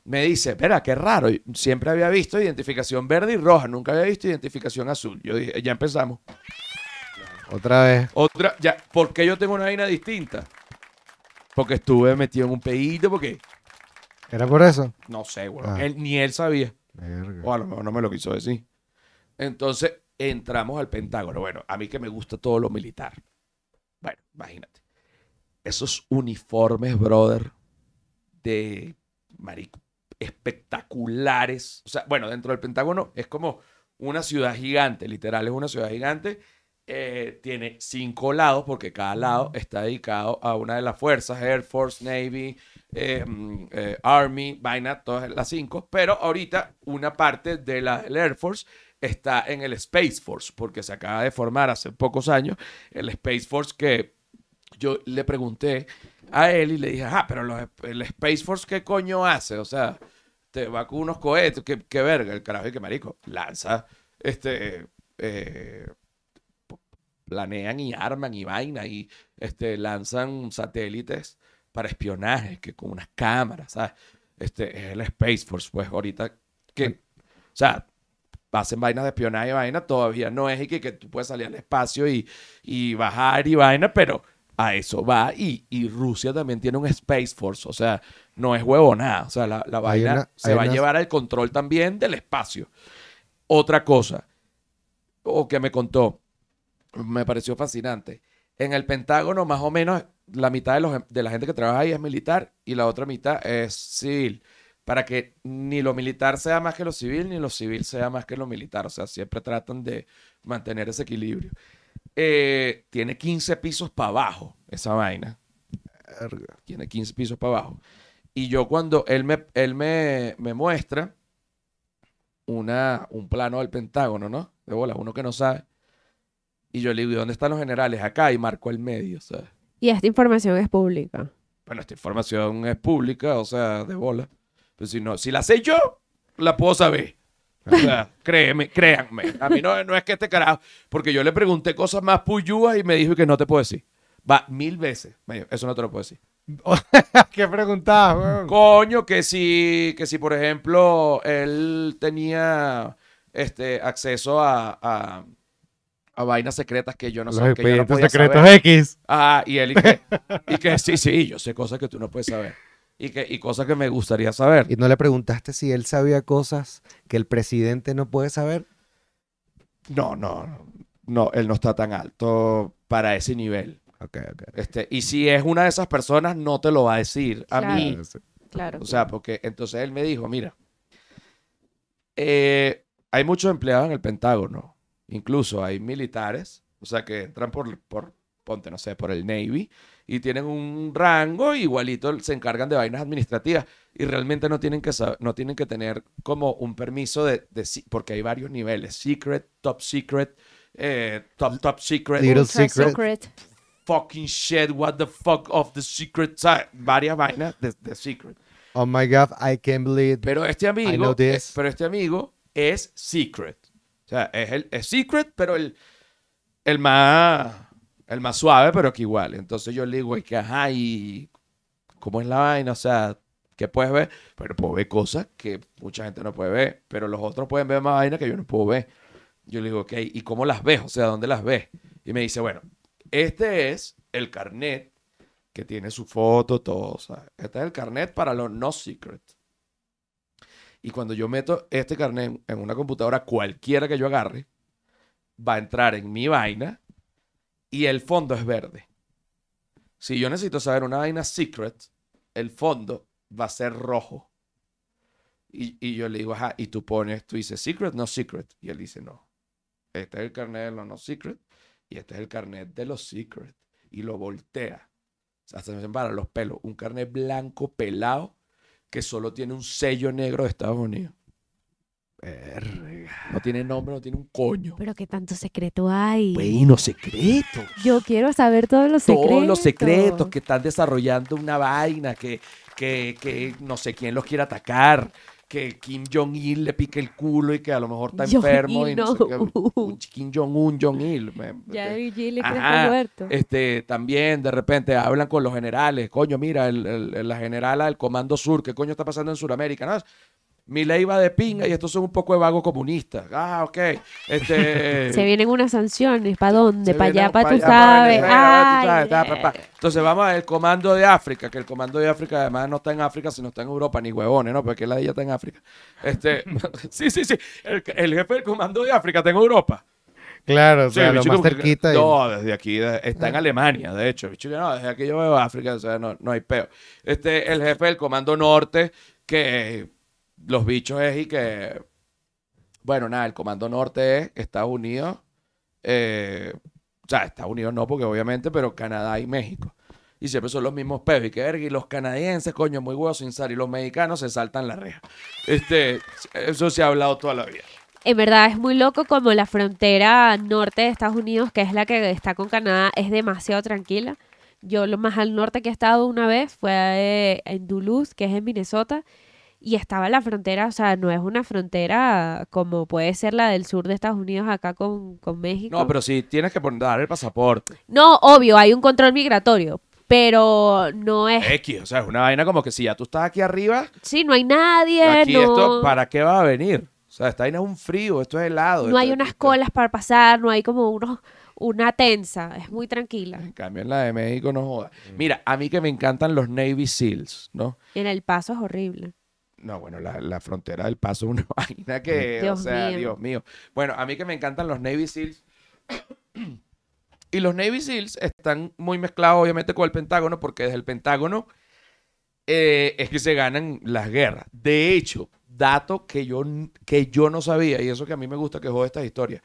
me dice, verá, qué raro, siempre había visto identificación verde y roja, nunca había visto identificación azul. Yo dije, ya empezamos. Otra vez. Otra, ya, ¿por qué yo tengo una vaina distinta? Porque estuve metido en un pedito, porque... ¿Era por eso? No sé, güey. Ah. ni él sabía. O a lo mejor no me lo quiso decir. Entonces, entramos al Pentágono. Bueno, a mí que me gusta todo lo militar. Bueno, imagínate. Esos uniformes, brother, de marico, espectaculares. O sea, bueno, dentro del Pentágono es como una ciudad gigante, literal, es una ciudad gigante. Eh, tiene cinco lados, porque cada lado está dedicado a una de las fuerzas, Air Force, Navy, eh, mm, eh, Army, vaina, todas las cinco, pero ahorita una parte de la del Air Force está en el Space Force, porque se acaba de formar hace pocos años el Space Force que yo le pregunté a él y le dije, ah, pero el Space Force, ¿qué coño hace? O sea, te va con unos cohetes, qué, qué verga, el carajo, y que marico, lanza, este, eh, planean y arman y vaina y este, lanzan satélites para espionaje, que con unas cámaras, ¿sabes? Este, es el Space Force, pues ahorita que, o sea, hacen vainas de espionaje y vaina, todavía no es y que, que tú puedes salir al espacio y, y bajar y vaina, pero a eso va. Y, Rusia también tiene un Space Force, o sea, no es huevo nada, O sea, la, vaina se va a llevar al control también del espacio. Otra cosa, o que me contó, me pareció fascinante. En el Pentágono, más o menos, la mitad de, los, de la gente que trabaja ahí es militar y la otra mitad es civil. Para que ni lo militar sea más que lo civil, ni lo civil sea más que lo militar. O sea, siempre tratan de mantener ese equilibrio. Eh, tiene 15 pisos para abajo esa vaina. Tiene 15 pisos para abajo. Y yo cuando él me, él me, muestra una, un plano del Pentágono, ¿no? De bola, uno que no sabe. Y yo le digo, dónde están los generales? Acá y marco el medio, Y esta información es pública. Bueno, esta información es pública, o sea, de bola. Pero si no, si la sé yo, la puedo saber créeme, créanme. A mí no, no es que este carajo. Porque yo le pregunté cosas más puyúas y me dijo que no te puedo decir. Va, mil veces. eso no te lo puedo decir. ¿Qué preguntabas, Coño, que si, que si, por ejemplo, él tenía este, acceso a, a, vainas secretas que yo no sabía. secretos X. Ah, y él y que sí, sí, yo sé cosas que tú no puedes saber y, que, y cosas que me gustaría saber. ¿Y no le preguntaste si él sabía cosas que el presidente no puede saber? No, no, no, él no está tan alto para ese nivel. Okay, okay. Este, y si es una de esas personas, no te lo va a decir a mí. Claro. O sea, porque entonces él me dijo, mira, eh, hay muchos empleados en el Pentágono, incluso hay militares, o sea, que entran por, por ponte, no sé, por el Navy, y tienen un rango, igualito se encargan de vainas administrativas y realmente no tienen que, no tienen que tener como un permiso de, porque hay varios niveles, secret, top secret, eh, top, top secret, secret. fucking shit, what the fuck of the secret, side. varias vainas de, secret. Oh my god, I can't believe. Pero este amigo, eh, pero este amigo es secret. O sea, es el secret, pero el el más el más suave, pero que igual. Entonces yo le digo, es que ajá, y ¿cómo es la vaina? O sea, ¿qué puedes ver? Pero puedo ver cosas que mucha gente no puede ver, pero los otros pueden ver más vaina que yo no puedo ver. Yo le digo, ok, ¿y cómo las ves? O sea, ¿dónde las ves? Y me dice, bueno, este es el carnet que tiene su foto, todo. sea Este es el carnet para los no secret. Y cuando yo meto este carnet en una computadora, cualquiera que yo agarre, va a entrar en mi vaina y el fondo es verde. Si yo necesito saber una vaina secret, el fondo va a ser rojo. Y, yo le digo, ajá, y tú pones, tú dices secret, no secret. Y él dice, no. Este es el carnet de los no secret y este es el carnet de los secret. Y lo voltea. Hasta me separan los pelos. Un carnet blanco pelado que solo tiene un sello negro de Estados Unidos. No tiene nombre, no tiene un coño. Pero qué tanto secreto hay. Bueno, secretos. Yo quiero saber todos los secretos. Todos los secretos que están desarrollando una vaina, que, que, no sé quién los quiere atacar que Kim Jong-il le pique el culo y que a lo mejor está enfermo. no, Kim Jong-un, Jong-il. Ya eh, que muerto. Este, también de repente hablan con los generales. Coño, mira, la generala del Comando Sur, ¿qué coño está pasando en Sudamérica? No, mi ley va de pinga y estos son un poco de vagos comunistas. Ah, ok. Este, se eh, vienen unas sanciones, ¿para dónde? ¿Para allá? ¿Para tú sabes? Eh. Entonces vamos al comando de África, que el comando de África además no está en África, sino está en Europa, ni huevones, ¿no? Porque la de ella está en África. Este, sí, sí, sí. El, jefe del comando de África está en Europa. Claro, sí, lo más cerquita. No, desde aquí, está en Alemania, de hecho. no, desde aquí yo veo África, o sea, no, no hay peo. Este, el jefe del comando norte, que los bichos es y que. Bueno, nada, el Comando Norte es Estados Unidos. Eh, o sea, Estados Unidos no, porque obviamente, pero Canadá y México. Y siempre son los mismos pebis. Y que verga, y los canadienses, coño, muy huevos sin salir Y los mexicanos se saltan la reja. Este, eso se ha hablado toda la vida en verdad es muy loco como la frontera norte de Estados Unidos, que es la que está con Canadá, es demasiado tranquila. Yo lo más al norte que he estado una vez fue eh, en Duluth, que es en Minnesota, y estaba la frontera, o sea, no es una frontera como puede ser la del sur de Estados Unidos acá con, con México. No, pero sí tienes que dar el pasaporte. No, obvio, hay un control migratorio, pero no es... X, o sea, es una vaina como que si ya tú estás aquí arriba... Sí, no hay nadie, aquí esto, ¿para qué va a venir? O sea, esta vaina es un frío, esto es helado. No hay unas colas para pasar, no hay como una tensa, es muy tranquila. En cambio, en la de México no joda. Mm. Mira, a mí que me encantan los Navy SEALs, ¿no? En El Paso es horrible. No, bueno, la, frontera del paso, una vaina que, o sea, Dios mío. Bueno, a mí que me encantan los Navy Seals. y los Navy Seals están muy mezclados, obviamente, con el Pentágono, porque desde el Pentágono eh, es que se ganan las guerras. De hecho, dato que yo, que yo no sabía, y eso que a mí me gusta que jode estas historias.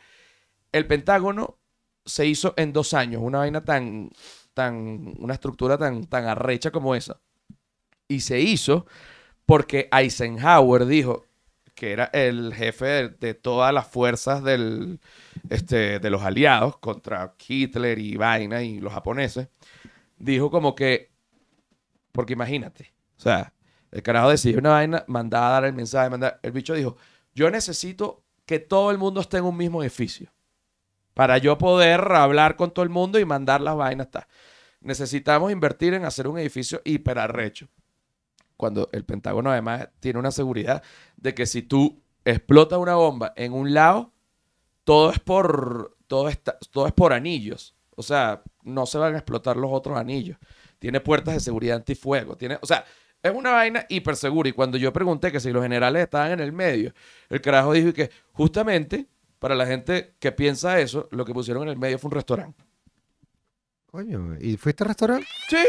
El Pentágono se hizo en dos años, una vaina tan, tan, una estructura tan, tan arrecha como esa. Y se hizo porque Eisenhower dijo que era el jefe de, todas las fuerzas este, de los aliados contra Hitler y vaina y los japoneses, dijo como que, porque imagínate, o sea, el carajo decidió una vaina, mandaba a dar el mensaje, mandaba, el bicho dijo, yo necesito que todo el mundo esté en un mismo edificio para yo poder hablar con todo el mundo y mandar las vainas. Necesitamos invertir en hacer un edificio hiperarrecho cuando el Pentágono además tiene una seguridad de que si tú explotas una bomba en un lado, todo es por, todo está, todo es por anillos. O sea, no se van a explotar los otros anillos. Tiene puertas de seguridad antifuego. Tiene, o sea, es una vaina hipersegura. Y cuando yo pregunté que si los generales estaban en el medio, el carajo dijo que justamente para la gente que piensa eso, lo que pusieron en el medio fue un restaurante. Coño, ¿y fuiste al restaurante? Sí.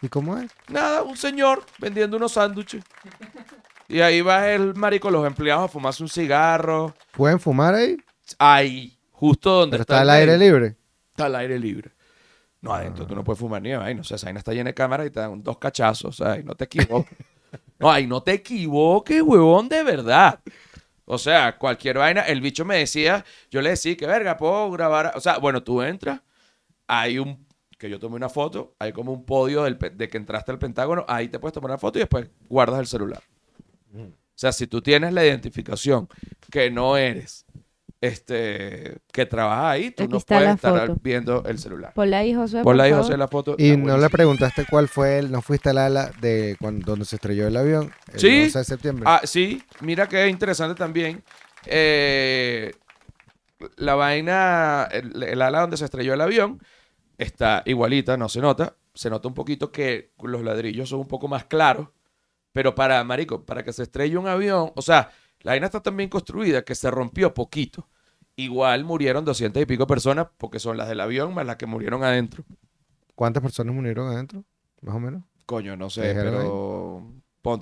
¿Y cómo es? Nada, un señor vendiendo unos sándwiches. Y ahí va el marico, los empleados a fumarse un cigarro. ¿Pueden fumar ahí? Ahí, justo donde está. ¿Está al aire libre? Está al aire libre. No, adentro ah. tú no puedes fumar ni ahí, no sé, esa no está llena de cámara y te dan dos cachazos, ahí no te equivoques. no, ahí no te equivoques, huevón, de verdad. O sea, cualquier vaina, el bicho me decía, yo le decía que verga, puedo grabar. O sea, bueno, tú entras, hay un que yo tomé una foto, hay como un podio de que entraste al Pentágono, ahí te puedes tomar una foto y después guardas el celular. O sea, si tú tienes la identificación que no eres, este, que trabajas ahí, tú no puedes estar viendo el celular. Por la José. Por la la foto. Y no le preguntaste cuál fue el, no fuiste al ala de cuando donde se estrelló el avión. sí. septiembre. Ah, sí. Mira que interesante también. Eh, la vaina, el, ala donde se estrelló el avión está igualita, no se nota. Se nota un poquito que los ladrillos son un poco más claros. Pero para, marico, para que se estrelle un avión, o sea, la vaina está tan bien construida que se rompió poquito. Igual murieron doscientas y pico personas porque son las del avión más las que murieron adentro. ¿Cuántas personas murieron adentro? Más o menos. Coño, no sé, pero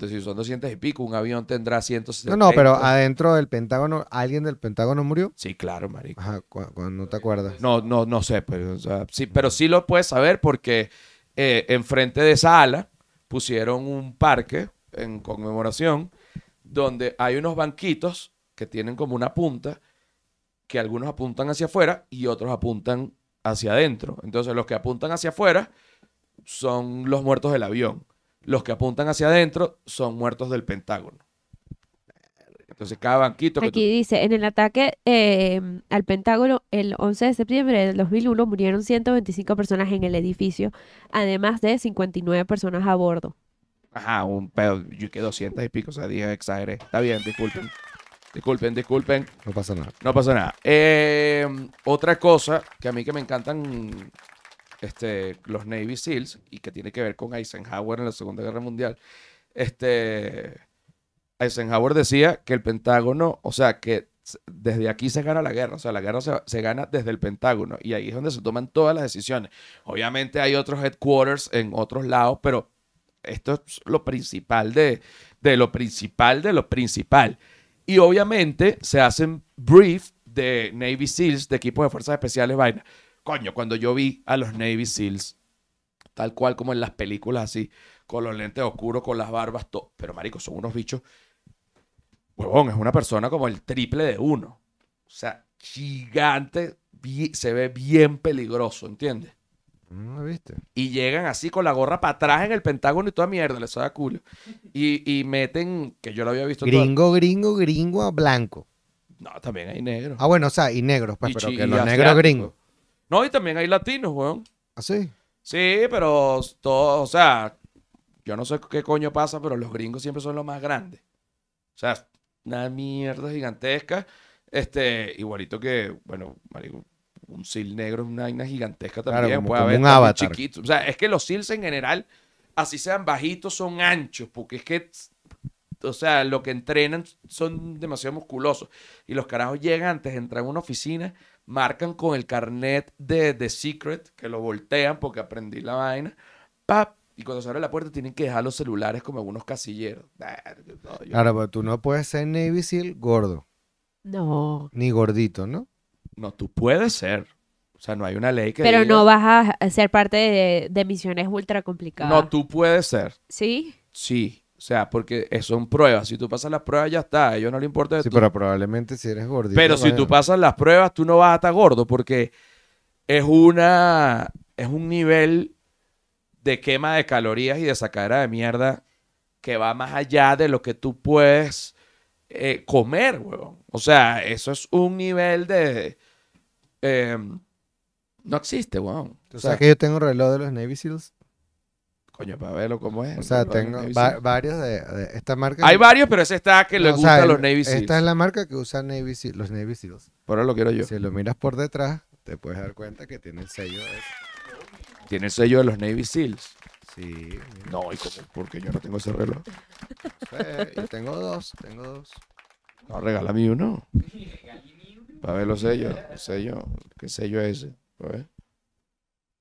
si son 200 y pico, un avión tendrá 160. No, no, pero adentro del Pentágono, ¿alguien del Pentágono murió? Sí, claro, marico. Ajá, cuando no te acuerdas. No, no, no sé, pero, pues, sí, pero sí lo puedes saber porque eh, enfrente de esa ala pusieron un parque en conmemoración donde hay unos banquitos que tienen como una punta que algunos apuntan hacia afuera y otros apuntan hacia adentro. Entonces los que apuntan hacia afuera son los muertos del avión los que apuntan hacia adentro son muertos del Pentágono. Entonces, cada banquito. Que Aquí dice: en el ataque eh, al Pentágono el 11 de septiembre del 2001 murieron 125 personas en el edificio, además de 59 personas a bordo. Ajá, un pedo. Yo que 200 y pico, o sea, dije, Está bien, disculpen. Disculpen, disculpen. No pasa nada. No pasa nada. Eh, otra cosa que a mí que me encantan este, los Navy SEALs y que tiene que ver con Eisenhower en la Segunda Guerra Mundial. Este, Eisenhower decía que el Pentágono, o sea, que desde aquí se gana la guerra, o sea, la guerra se, gana desde el Pentágono y ahí es donde se toman todas las decisiones. Obviamente hay otros headquarters en otros lados, pero esto es lo principal de, de lo principal de lo principal. Y obviamente se hacen brief de Navy SEALs, de equipos de fuerzas especiales, vaina coño, cuando yo vi a los Navy SEALs, tal cual como en las películas así, con los lentes oscuros, con las barbas, todo. Pero, marico, son unos bichos. Huevón, es una persona como el triple de uno. O sea, gigante, se ve bien peligroso, ¿entiendes? No mm, viste. Y llegan así con la gorra para atrás en el Pentágono y toda mierda, les da culo. Y, meten, que yo lo había visto. Gringo, gringo, gringo a blanco. No, también hay negro. Ah, bueno, o sea, y negros, pues, pero que los negros gringo. No, y también hay latinos, weón. ¿Ah, sí? Sí, pero todos, o sea, yo no sé qué coño pasa, pero los gringos siempre son los más grandes. O sea, una mierda gigantesca. Este, igualito que, bueno, un sil negro es una vaina gigantesca también. Puede haber un avatar. Chiquito. O sea, es que los sils en general, así sean bajitos, son anchos, porque es que, o sea, lo que entrenan son demasiado musculosos. Y los carajos llegan antes de entrar a una oficina marcan con el carnet de The Secret, que lo voltean porque aprendí la vaina. ¡Pap! Y cuando se abre la puerta tienen que dejar los celulares como algunos unos casilleros. Ahora, pero pues, tú no puedes ser Navy Seal gordo. No. Ni gordito, ¿no? No, tú puedes ser. O sea, no hay una ley que. Pero no vas a ser parte de misiones ultra complicadas. No, tú puedes ser. ¿Sí? Sí. O sea, porque son pruebas. Si tú pasas las pruebas, ya está. A ellos no les importa. Sí, pero probablemente si eres gordo. Pero si tú pasas las pruebas, tú no vas a estar gordo porque es una. Es un nivel de quema de calorías y de sacadera de mierda que va más allá de lo que tú puedes eh, comer, huevón. O sea, eso es un nivel de. Eh, no existe, huevón. O sea, ¿Sabes que yo tengo reloj de los Navy Seals? Coño, para verlo cómo es. O sea, tengo varios de, esta marca. Hay varios, pero ese está que le a los Navy Seals. Esta es la marca que usa Navy los Navy Seals. Por ahora lo quiero yo. Si lo miras por detrás, te puedes dar cuenta que tiene el sello. de- Tiene el sello de los Navy Seals. Sí, No, ¿y cómo? Porque yo no tengo ese reloj. Pues, yo tengo dos, tengo dos. No, regálame uno. Para ver los sellos. ¿Qué sello es ese?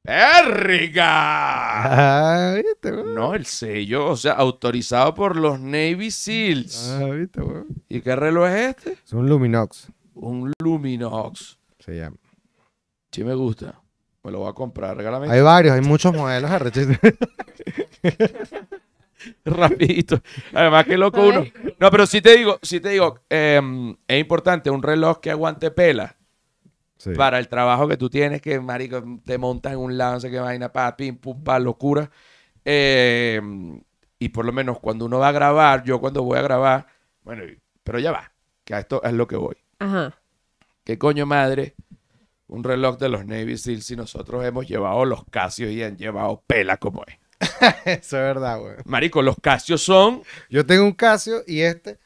¡Erriga! Ah, no, el sello, o sea, autorizado por los Navy SEALs. Ah, ¿viste, ¿Y qué reloj es este? Es un Luminox. Un Luminox. Se llama. Sí me gusta. Me lo voy a comprar, regálame. Hay varios, hay muchos modelos Rapidito. Además, qué loco uno. No, pero si te digo, si te digo, em, es importante un reloj que aguante pela. Para el trabajo que tú tienes, que marico, te montas en un lance, que vaina, pa, pim, pum, pa, locura. Em, y por lo menos cuando uno va a grabar, yo cuando voy a grabar, bueno, pero ya va, que a esto es lo que voy. Ajá. ¿Qué coño madre? Un reloj de los Navy Seals si nosotros hemos llevado los Casios y han llevado pela como es. Eso es verdad, güey. Marico, los Casios son... Yo tengo un Casio y este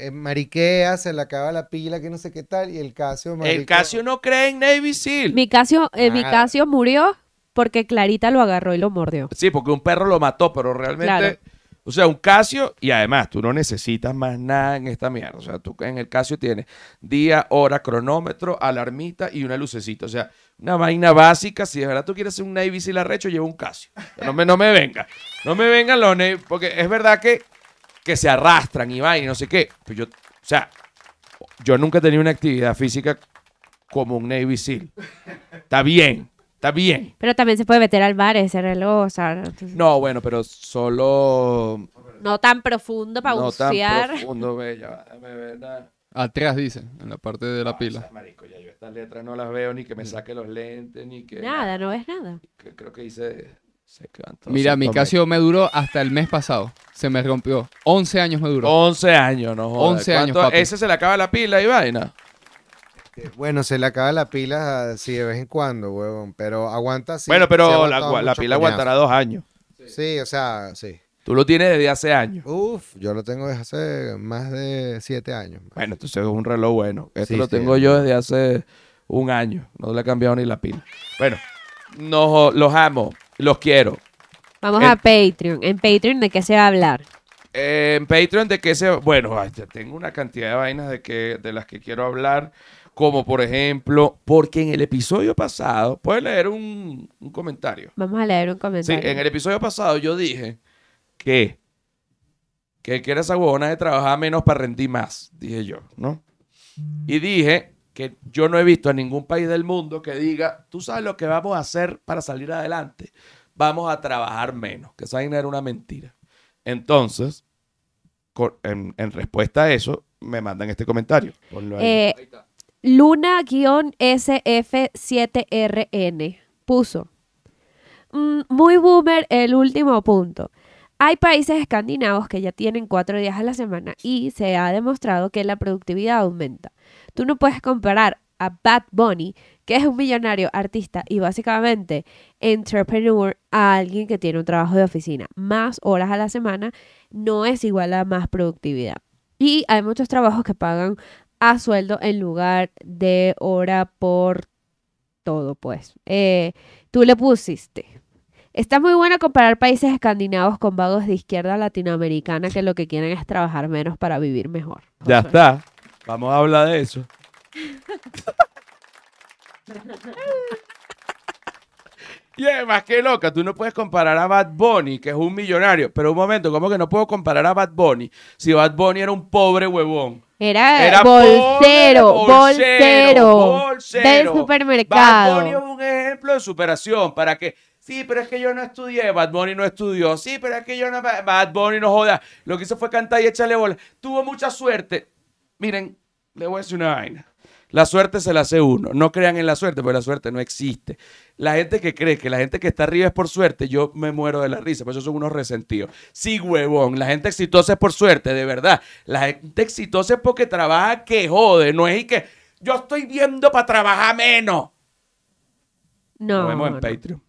eh, mariquea, se le acaba la pila, que no sé qué tal, y el Casio... El Casio no cree en Navy Seal. Mi Casio, eh, mi Casio murió porque Clarita lo agarró y lo mordió. Sí, porque un perro lo mató, pero realmente... O sea, un Casio y además tú no necesitas más nada en esta mierda. O sea, tú en el Casio tienes día, hora, cronómetro, alarmita y una lucecita. O sea, una vaina básica. Si de verdad tú quieres hacer un Navy Seal arrecho, lleva un Casio. No me, no me venga. No me vengan los Navy. Porque es verdad que que se arrastran y van y no sé qué. Pues yo, o sea, yo nunca he tenido una actividad física como un Navy SEAL. Está bien, está bien. Pero también se puede meter al bar ese reloj, No, bueno, pero solo. No tan profundo para No tan profundo, bella. Atrás dice, en la parte de la ah, pila. marico, ya yo estas letras no las veo ni que me saque los lentes, ni que. Nada, no es nada. creo que dice Mira, mi Casio me duró hasta el mes pasado. Se me rompió. 11 años me duró. 11 años, no jodas. 11 años, ¿Ese se le acaba la pila y vaina? Eh, bueno, se le acaba la pila ah, si de vez en cuando, huevón. Pero aguanta Bueno, pero la, pila aguantará dos años. Sí. o sea, sí. Tú lo tienes desde hace años. Uf, yo lo tengo desde hace más de siete años. Bueno, entonces es un reloj bueno. Esto lo tengo yo desde hace un año. No le he cambiado ni la pila. Bueno, nos, los amo. Los quiero. Vamos a Patreon. ¿En Patreon de qué se va a hablar? Eh, en Patreon de qué se... Bueno, ya tengo una cantidad de vainas de, que, de las que quiero hablar, como por ejemplo, porque en el episodio pasado, puedes leer un, comentario. Vamos a leer un comentario. Sí, en el episodio pasado yo dije que, que, que era de trabajar menos para rendir más, dije yo, ¿no? Y dije que yo no he visto en ningún país del mundo que diga, tú sabes lo que vamos a hacer para salir adelante, vamos a trabajar menos, que esa era una mentira. Entonces, en, respuesta a eso, me mandan este comentario. Eh, Luna-SF7RN puso, mm, muy boomer el último punto. Hay países escandinavos que ya tienen cuatro días a la semana y se ha demostrado que la productividad aumenta. Tú no puedes comparar a Bad Bunny, que es un millonario artista y básicamente entrepreneur, a alguien que tiene un trabajo de oficina. Más horas a la semana no es igual a más productividad. Y hay muchos trabajos que pagan a sueldo en lugar de hora por todo, pues. Eh, tú le pusiste. Está muy bueno comparar países escandinavos con vagos de izquierda latinoamericana que lo que quieren es trabajar menos para vivir mejor. Ya está. Vamos a hablar de eso. Y además, más que loca, tú no puedes comparar a Bad Bunny, que es un millonario. Pero un momento, ¿cómo que no puedo comparar a Bad Bunny? Si Bad Bunny era un pobre huevón. Era, bolsero, bolsero, bolsero, del supermercado. Bad Bunny es un ejemplo de superación para que... Sí, pero es que yo no estudié. Bad Bunny no estudió. Sí, pero es que yo no... Bad Bunny no joda. Lo que hizo fue cantar y echarle bola. Tuvo mucha suerte miren, le voy a decir una vaina. La suerte se la hace uno. No crean en la suerte, porque la suerte no existe. La gente que cree que la gente que está arriba es por suerte, yo me muero de la risa, por eso son unos resentidos. Sí, huevón, la gente exitosa es por suerte, de verdad. La gente exitosa es porque trabaja que jode, no es y que yo estoy viendo para trabajar menos. No. Nos vemos en Patreon.